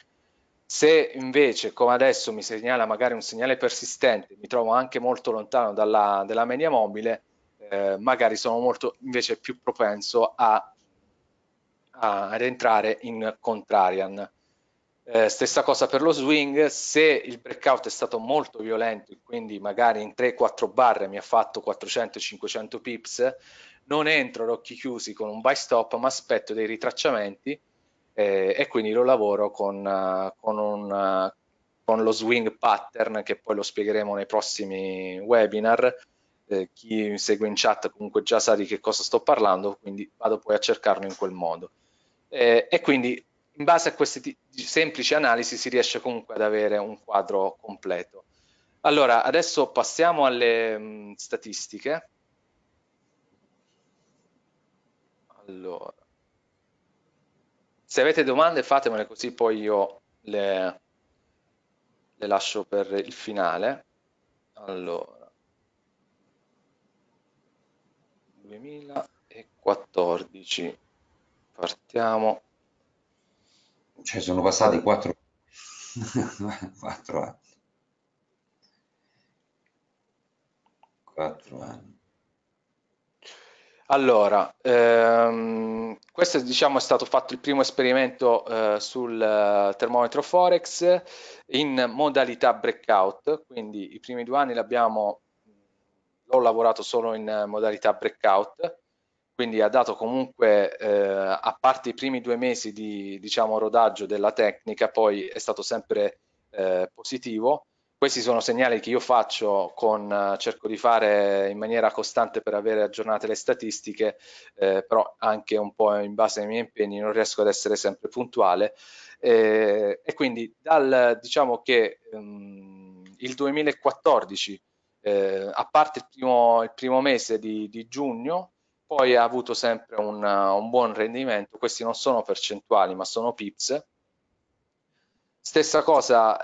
Se invece, come adesso mi segnala magari un segnale persistente, mi trovo anche molto lontano dalla, dalla media mobile, eh, magari sono molto invece più propenso a, a, ad entrare in contrarian. Eh, stessa cosa per lo swing, se il breakout è stato molto violento, quindi magari in 3-4 barre mi ha fatto 400-500 pips, non entro ad occhi chiusi con un buy stop, ma aspetto dei ritracciamenti eh, e quindi lo lavoro con, uh, con, un, uh, con, lo swing pattern che poi lo spiegheremo nei prossimi webinar. Eh, chi segue in chat comunque già sa di che cosa sto parlando, quindi vado poi a cercarlo in quel modo. Eh, e quindi in base a queste semplici analisi si riesce comunque ad avere un quadro completo. Allora, adesso passiamo alle mh, mm, statistiche. Allora. Se avete domande fatemele così poi io le, le lascio per il finale. Allora, 2014, partiamo. Cioè sono passati quattro, quattro anni. Quattro anni. Allora, ehm, questo diciamo, è stato fatto il primo esperimento eh, sul eh, termometro Forex in modalità breakout, quindi i primi due anni l'ho lavorato solo in modalità breakout, quindi ha dato comunque, eh, a parte i primi due mesi di diciamo, rodaggio della tecnica, poi è stato sempre eh, positivo questi sono segnali che io faccio con, eh, cerco di fare in maniera costante per avere aggiornate le statistiche, eh, però anche un po' in base ai miei impegni non riesco ad essere sempre puntuale. Eh, e quindi dal, diciamo che mh, ehm, il 2014, eh, a parte il primo, il primo mese di, di, giugno, poi ha avuto sempre un, un buon rendimento, questi non sono percentuali ma sono pips, Stessa cosa,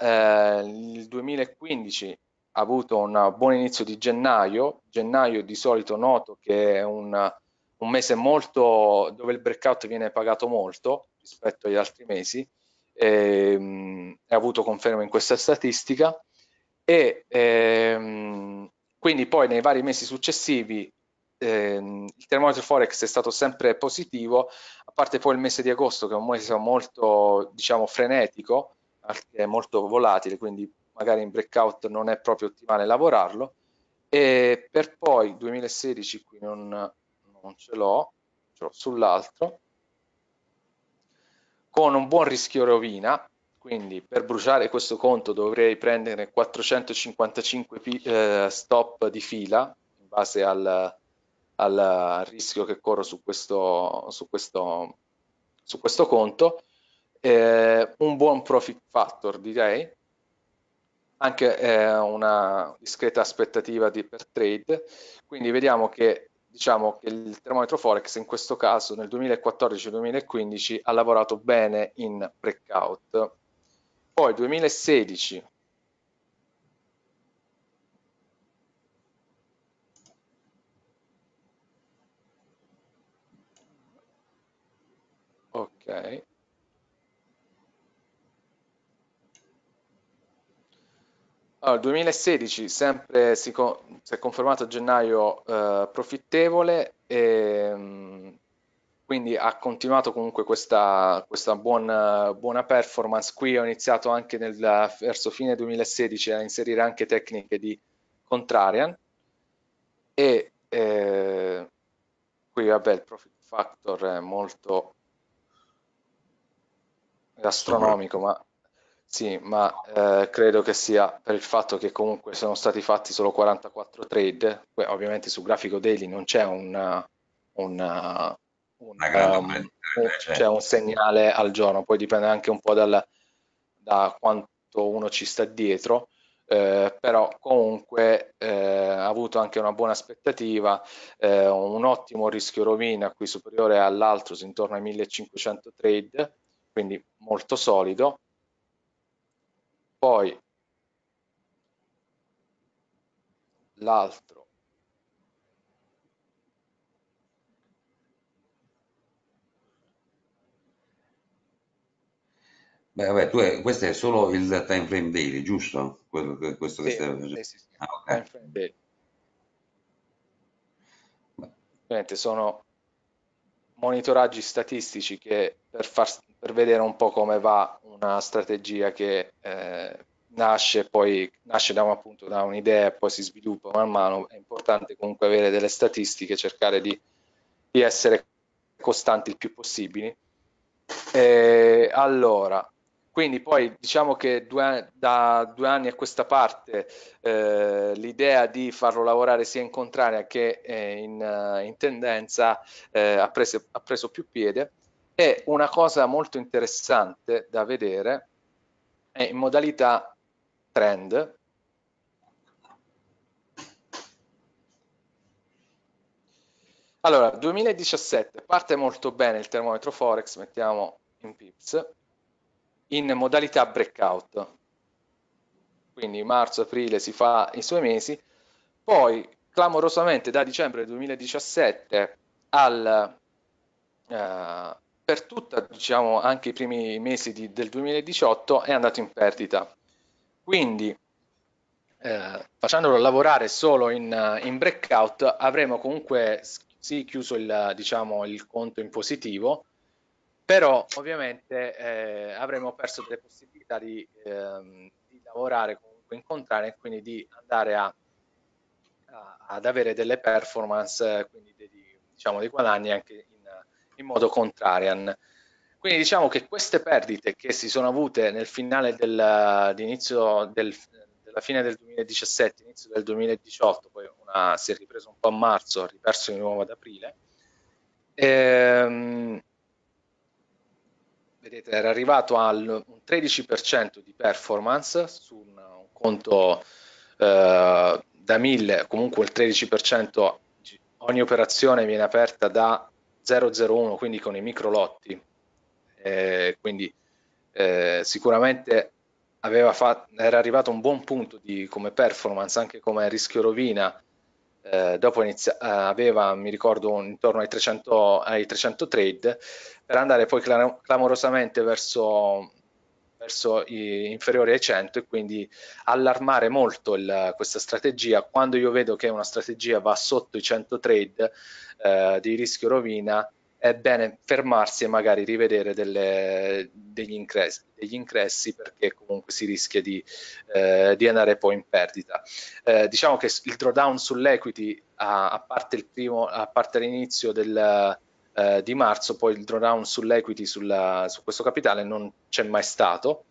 eh, il 2015 ha avuto un buon inizio di gennaio, gennaio di solito noto che è un, un mese molto dove il breakout viene pagato molto rispetto agli altri mesi, ehm, e, ha avuto conferma in questa statistica e ehm, quindi poi nei vari mesi successivi ehm, il termometro forex è stato sempre positivo a parte poi il mese di agosto che è un mese molto diciamo frenetico è molto volatile, quindi magari in breakout non è proprio ottimale lavorarlo. E per poi 2016 qui non, non ce l'ho, ce l'ho sull'altro, con un buon rischio rovina, quindi per bruciare questo conto dovrei prendere 455 eh, stop di fila in base al, al rischio che corro su questo, su questo, su questo conto eh, un buon profit factor direi, anche eh, una discreta aspettativa di per trade, quindi vediamo che, diciamo, che il termometro Forex in questo caso nel 2014-2015 ha lavorato bene in breakout, poi 2016 ok Allora, 2016 sempre si, co- si è confermato a gennaio eh, profittevole, e, ehm, quindi ha continuato comunque questa, questa buona, buona, performance. Qui ho iniziato anche nel, verso fine 2016 a inserire anche tecniche di contrarian e eh, qui vabbè il profit factor è molto astronomico ma sì, ma eh, credo che sia per il fatto che comunque sono stati fatti solo 44 trade, Beh, ovviamente su grafico daily non c'è un, un, un, um, un, cioè un, segnale al giorno, poi dipende anche un po' dal, da quanto uno ci sta dietro, eh, però comunque eh, ha avuto anche una buona aspettativa, eh, un ottimo rischio rovina qui superiore all'altro, intorno ai 1500 trade, quindi molto solido poi l'altro Beh, vabbè, tu è, questo è solo il time frame daily, giusto? Quello, che, questo sì, che stai facendo. Sì, sì, ah, okay. time frame daily. Sono monitoraggi statistici che per, far, per vedere un po' come va una strategia che eh, nasce, poi, nasce da, un, appunto, da un'idea e poi si sviluppa man mano, è importante comunque avere delle statistiche, cercare di, di essere costanti il più possibile. E allora, quindi poi diciamo che due, da due anni a questa parte eh, l'idea di farlo lavorare sia in contraria che eh, in, eh, in tendenza eh, ha, preso, ha, preso, più piede e una cosa molto interessante da vedere è in modalità trend, Allora, 2017 parte molto bene il termometro Forex, mettiamo in pips, in modalità breakout. Quindi marzo-aprile si fa i suoi mesi, poi clamorosamente da dicembre 2017 al, eh, per tutta, diciamo, anche i primi mesi di, del 2018 è andato in perdita. Quindi, eh, facendolo lavorare solo in, in breakout, avremo comunque sì chiuso il, diciamo, il conto in positivo, però ovviamente eh, avremo perso delle possibilità di, ehm, di lavorare comunque in contrario e quindi di andare a, a, ad avere delle performance, quindi dei, diciamo, dei guadagni anche in modo contrarian. Quindi diciamo che queste perdite che si sono avute nel finale del, eh, del, della fine del 2017, inizio del 2018, poi una, si è ripreso un po' a marzo, ha riperso di nuovo ad aprile, ehm, vedete era arrivato al 13% di performance su un, un conto eh, da 1000, comunque il 13% ogni operazione viene aperta da 001, quindi con i microlotti, eh, quindi eh, sicuramente fatto, era arrivato a un buon punto di, come performance, anche come rischio rovina, eh, dopo inizia, eh, aveva, mi ricordo, un, intorno ai 300, ai 300 trade, per andare poi clamorosamente verso verso i, inferiori ai 100 e quindi allarmare molto il, questa strategia quando io vedo che una strategia va sotto i 100 trade eh, di rischio rovina è bene fermarsi e magari rivedere delle, degli, ingressi, degli, ingressi, perché comunque si rischia di, eh, di andare poi in perdita. Eh, diciamo che il drawdown sull'equity, a, a, parte, l'inizio del, eh, di marzo, poi il drawdown sull'equity sulla, su questo capitale non c'è mai stato.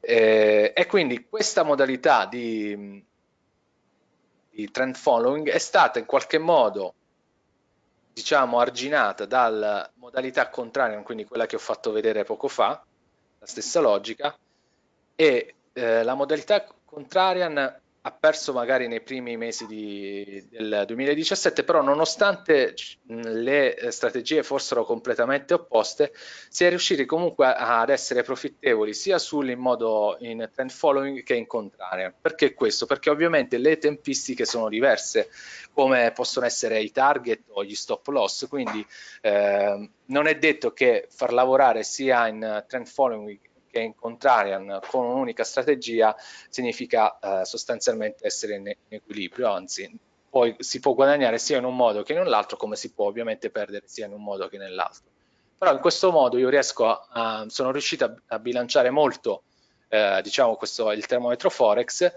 Eh, e quindi questa modalità di, di, trend following è stata in qualche modo diciamo arginata dalla modalità contraria, quindi quella che ho fatto vedere poco fa, la stessa logica, e eh, la modalità contrarian ha perso magari nei primi mesi di, del 2017, però nonostante le eh, strategie fossero completamente opposte, si è riusciti comunque ad essere profittevoli sia in modo in trend following che in contrario. Perché questo? Perché ovviamente le tempistiche sono diverse, come possono essere i target o gli stop loss, quindi eh, non è detto che far lavorare sia in eh, trend following che in contrarian con un'unica strategia significa eh, sostanzialmente essere in, in equilibrio, anzi poi si può guadagnare sia in un modo che in un altro, come si può ovviamente perdere sia in un modo che nell'altro. Però in questo modo io riesco a, a sono riuscito a, a bilanciare molto eh, diciamo questo il termometro forex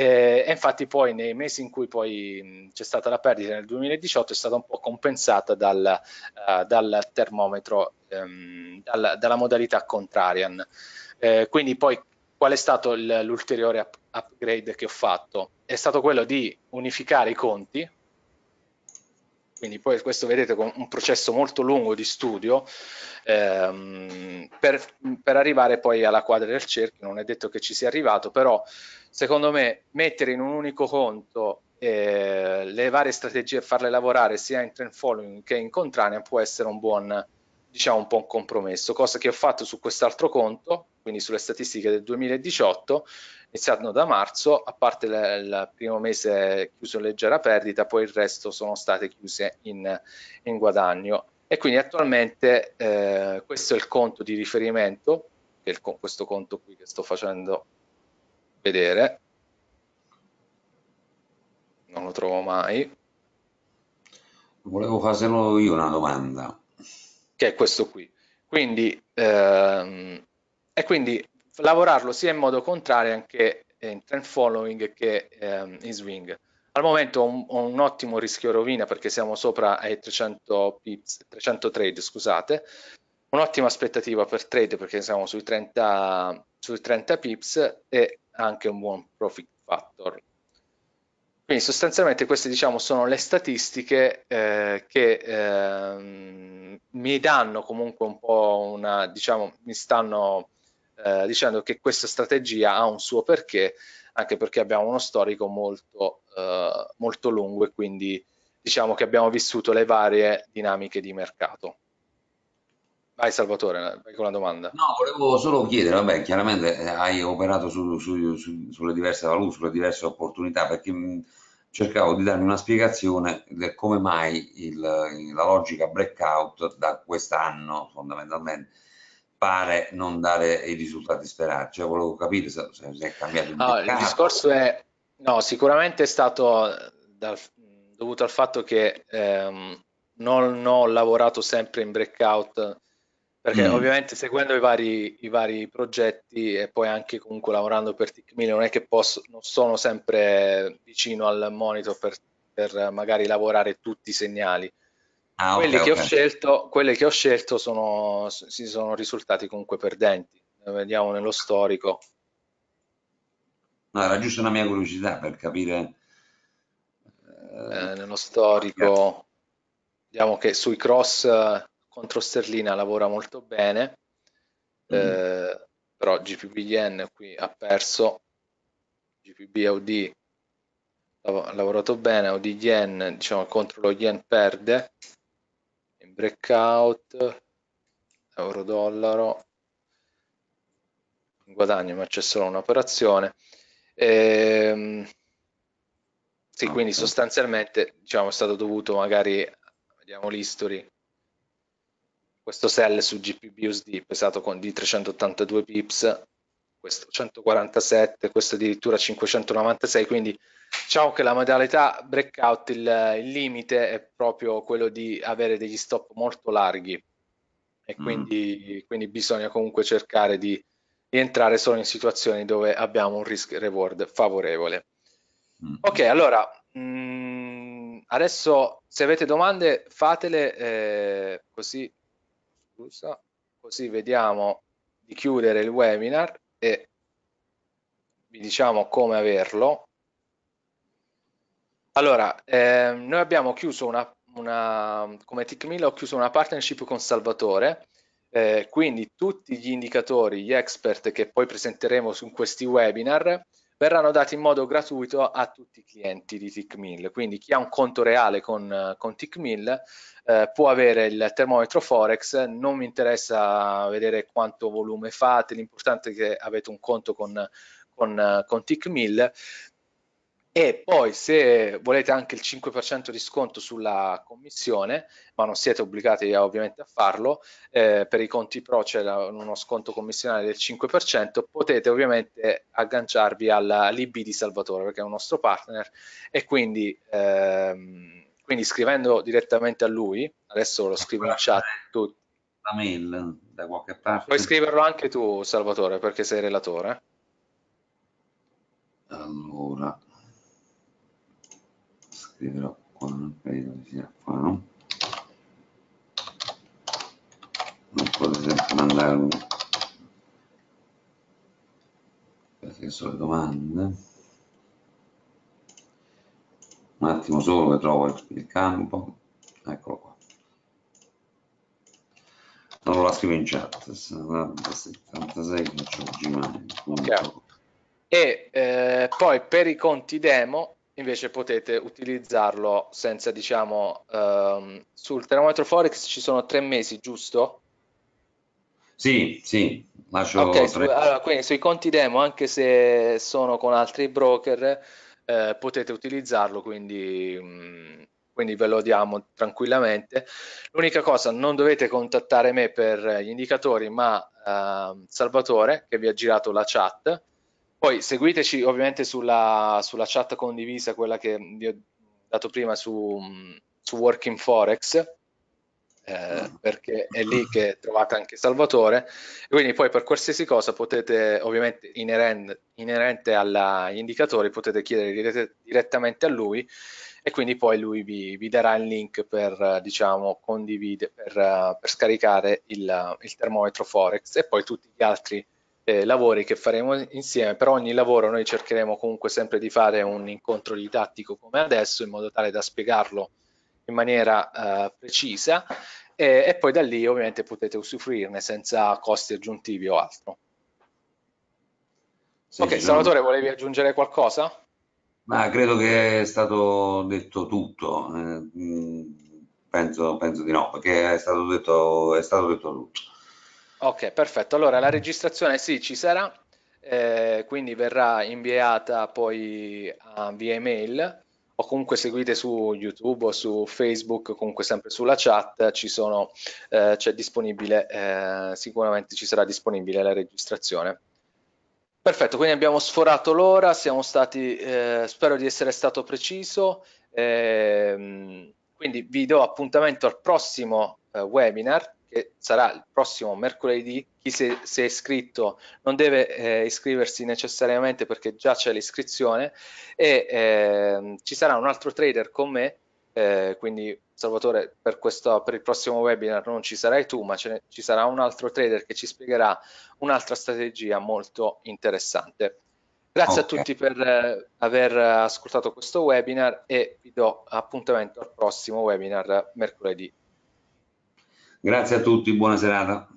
eh, e infatti poi nei mesi in cui poi c'è stata la perdita nel 2018 è stata un po' compensata dal, uh, dal termometro, um, ehm, dalla, dalla, modalità contrarian. Eh, quindi poi qual è stato l'ulteriore upgrade che ho fatto? È stato quello di unificare i conti, quindi poi questo vedete con un processo molto lungo di studio ehm, per, per, arrivare poi alla quadra del cerchio, non è detto che ci sia arrivato, però secondo me mettere in un unico conto eh, le varie strategie e farle lavorare sia in trend following che in contranea può essere un buon, diciamo, un buon compromesso, cosa che ho fatto su quest'altro conto, quindi sulle statistiche del 2018 iniziando da marzo, a parte il primo mese chiuso in leggera perdita, poi il resto sono state chiuse in, in guadagno. E quindi attualmente eh, questo è il conto di riferimento, che è con questo conto qui che sto facendo vedere. Non lo trovo mai. Volevo farlo io una domanda. Che è questo qui. Quindi, ehm, e quindi lavorarlo sia in modo contrario anche in trend following che ehm, in swing. Al momento ho un, un, ottimo rischio rovina perché siamo sopra ai 300, pips, 300 trade, scusate, un'ottima aspettativa per trade perché siamo sui 30, sui 30 pips e anche un buon profit factor. Quindi sostanzialmente queste diciamo sono le statistiche eh, che eh, mi danno comunque un po' una, diciamo, mi stanno eh, dicendo che questa strategia ha un suo perché, anche perché abbiamo uno storico molto, eh, molto lungo e quindi diciamo che abbiamo vissuto le varie dinamiche di mercato. Vai Salvatore, vai con la domanda. No, volevo solo chiedere, vabbè, chiaramente eh, hai operato su, su, su, sulle diverse valute, sulle diverse opportunità, perché cercavo di darmi una spiegazione del come mai il, la logica breakout da quest'anno fondamentalmente pare non dare i risultati sperati. Cioè, volevo capire se, se è cambiato il, no, il discorso è no, sicuramente è stato dal, dovuto al fatto che ehm, non ho lavorato sempre in breakout perché mm. ovviamente seguendo i vari, i vari, progetti e poi anche comunque lavorando per TIC1000 non è che posso, non sono sempre vicino al monitor per, per magari lavorare tutti i segnali Ah, okay, che okay. scelto, quelli, che ho scelto, sono, si sono risultati comunque perdenti. Vediamo nello storico. No, era giusto una mia curiosità per capire. Eh, eh nello storico, vediamo che sui cross eh, contro Sterlina lavora molto bene, mm. eh, però GPBN qui ha perso, GPB AUD ha lavorato bene, AUD Yen, diciamo contro lo Yen perde, breakout, euro dollaro, guadagno ma c'è solo un'operazione. Ehm, sì, ah, okay. quindi sostanzialmente diciamo, è stato dovuto magari, vediamo l'history, questo sell su GPBUSD pesato con di 382 pips, questo 147, questo addirittura 596, quindi Diciamo che la modalità breakout, il, il, limite è proprio quello di avere degli stop molto larghi e mm. quindi, mm. quindi bisogna comunque cercare di, di, entrare solo in situazioni dove abbiamo un risk reward favorevole. Mm. Ok, allora mh, mm, adesso se avete domande fatele eh, così, scusa, così vediamo di chiudere il webinar e vi diciamo come averlo allora, eh, noi abbiamo chiuso una, una come TechMill ho chiuso una partnership con Salvatore, eh, quindi tutti gli indicatori, gli expert che poi presenteremo su questi webinar verranno dati in modo gratuito a tutti i clienti di TICMIL, quindi chi ha un conto reale con, con TICMIL eh, può avere il termometro Forex, non mi interessa vedere quanto volume fate, l'importante è che avete un conto con, con, con TICMIL e poi se volete anche il 5% di sconto sulla commissione, ma non siete obbligati eh, ovviamente a farlo, eh, per i conti pro c'è uno sconto commissionale del 5%, potete ovviamente agganciarvi all'IB di Salvatore, perché è un nostro partner, e quindi, ehm, quindi scrivendo direttamente a lui, adesso lo scrivo in chat tutti. La mail da qualche parte. Puoi scriverlo anche tu Salvatore, perché sei relatore. Allora, scriverò qua, magari dove sia qua, no? Non potete sempre mandare un... sono le domande. Un attimo solo che trovo il, il campo. Eccolo qua. Non la scrivo in chat, 76 faccio Gmail. E eh, poi per i conti demo invece potete utilizzarlo senza, diciamo, ehm, sul termometro Forex ci sono tre mesi, giusto? Sì, sì, lascio okay, su, allora, quindi sui conti demo, anche se sono con altri broker, eh, potete utilizzarlo, quindi, mh, mm, quindi ve lo diamo tranquillamente. L'unica cosa, non dovete contattare me per gli indicatori, ma eh, Salvatore che vi ha girato la chat poi seguiteci ovviamente sulla, sulla chat condivisa, quella che vi ho dato prima su, su Working Forex, eh, perché è lì che trovate anche Salvatore. E quindi poi per qualsiasi cosa potete, ovviamente inerente, inerente agli indicatori, potete chiedere dirett direttamente a lui e quindi poi lui vi, vi darà il link per, diciamo, condivide, per, per scaricare il, il termometro Forex e poi tutti gli altri eh, lavori che faremo insieme. Per ogni lavoro noi cercheremo comunque sempre di fare un incontro didattico come adesso, in modo tale da spiegarlo in maniera eh, precisa e, e poi da lì ovviamente potete usufruirne senza costi aggiuntivi o altro. Sì, ok, Salvatore, volevi aggiungere qualcosa? Ma credo che è stato detto tutto, eh, mm, penso, penso, di no, perché è stato detto, è stato detto tutto. Ok, perfetto. Allora la registrazione sì ci sarà, eh, quindi verrà inviata poi uh, via email o comunque seguite su YouTube o su Facebook, comunque sempre sulla chat, ci sono, eh, c'è disponibile, eh, sicuramente ci sarà disponibile la registrazione. Perfetto, quindi abbiamo sforato l'ora, siamo stati, eh, spero di essere stato preciso, ehm, quindi vi do appuntamento al prossimo eh, webinar che sarà il prossimo mercoledì. Chi si è, si è iscritto non deve eh, iscriversi necessariamente perché già c'è l'iscrizione e eh, ci sarà un altro trader con me, eh, quindi Salvatore per, questo, per il prossimo webinar non ci sarai tu, ma ne, ci sarà un altro trader che ci spiegherà un'altra strategia molto interessante. Grazie okay. a tutti per eh, aver ascoltato questo webinar e vi do appuntamento al prossimo webinar mercoledì. Grazie a tutti, buona serata.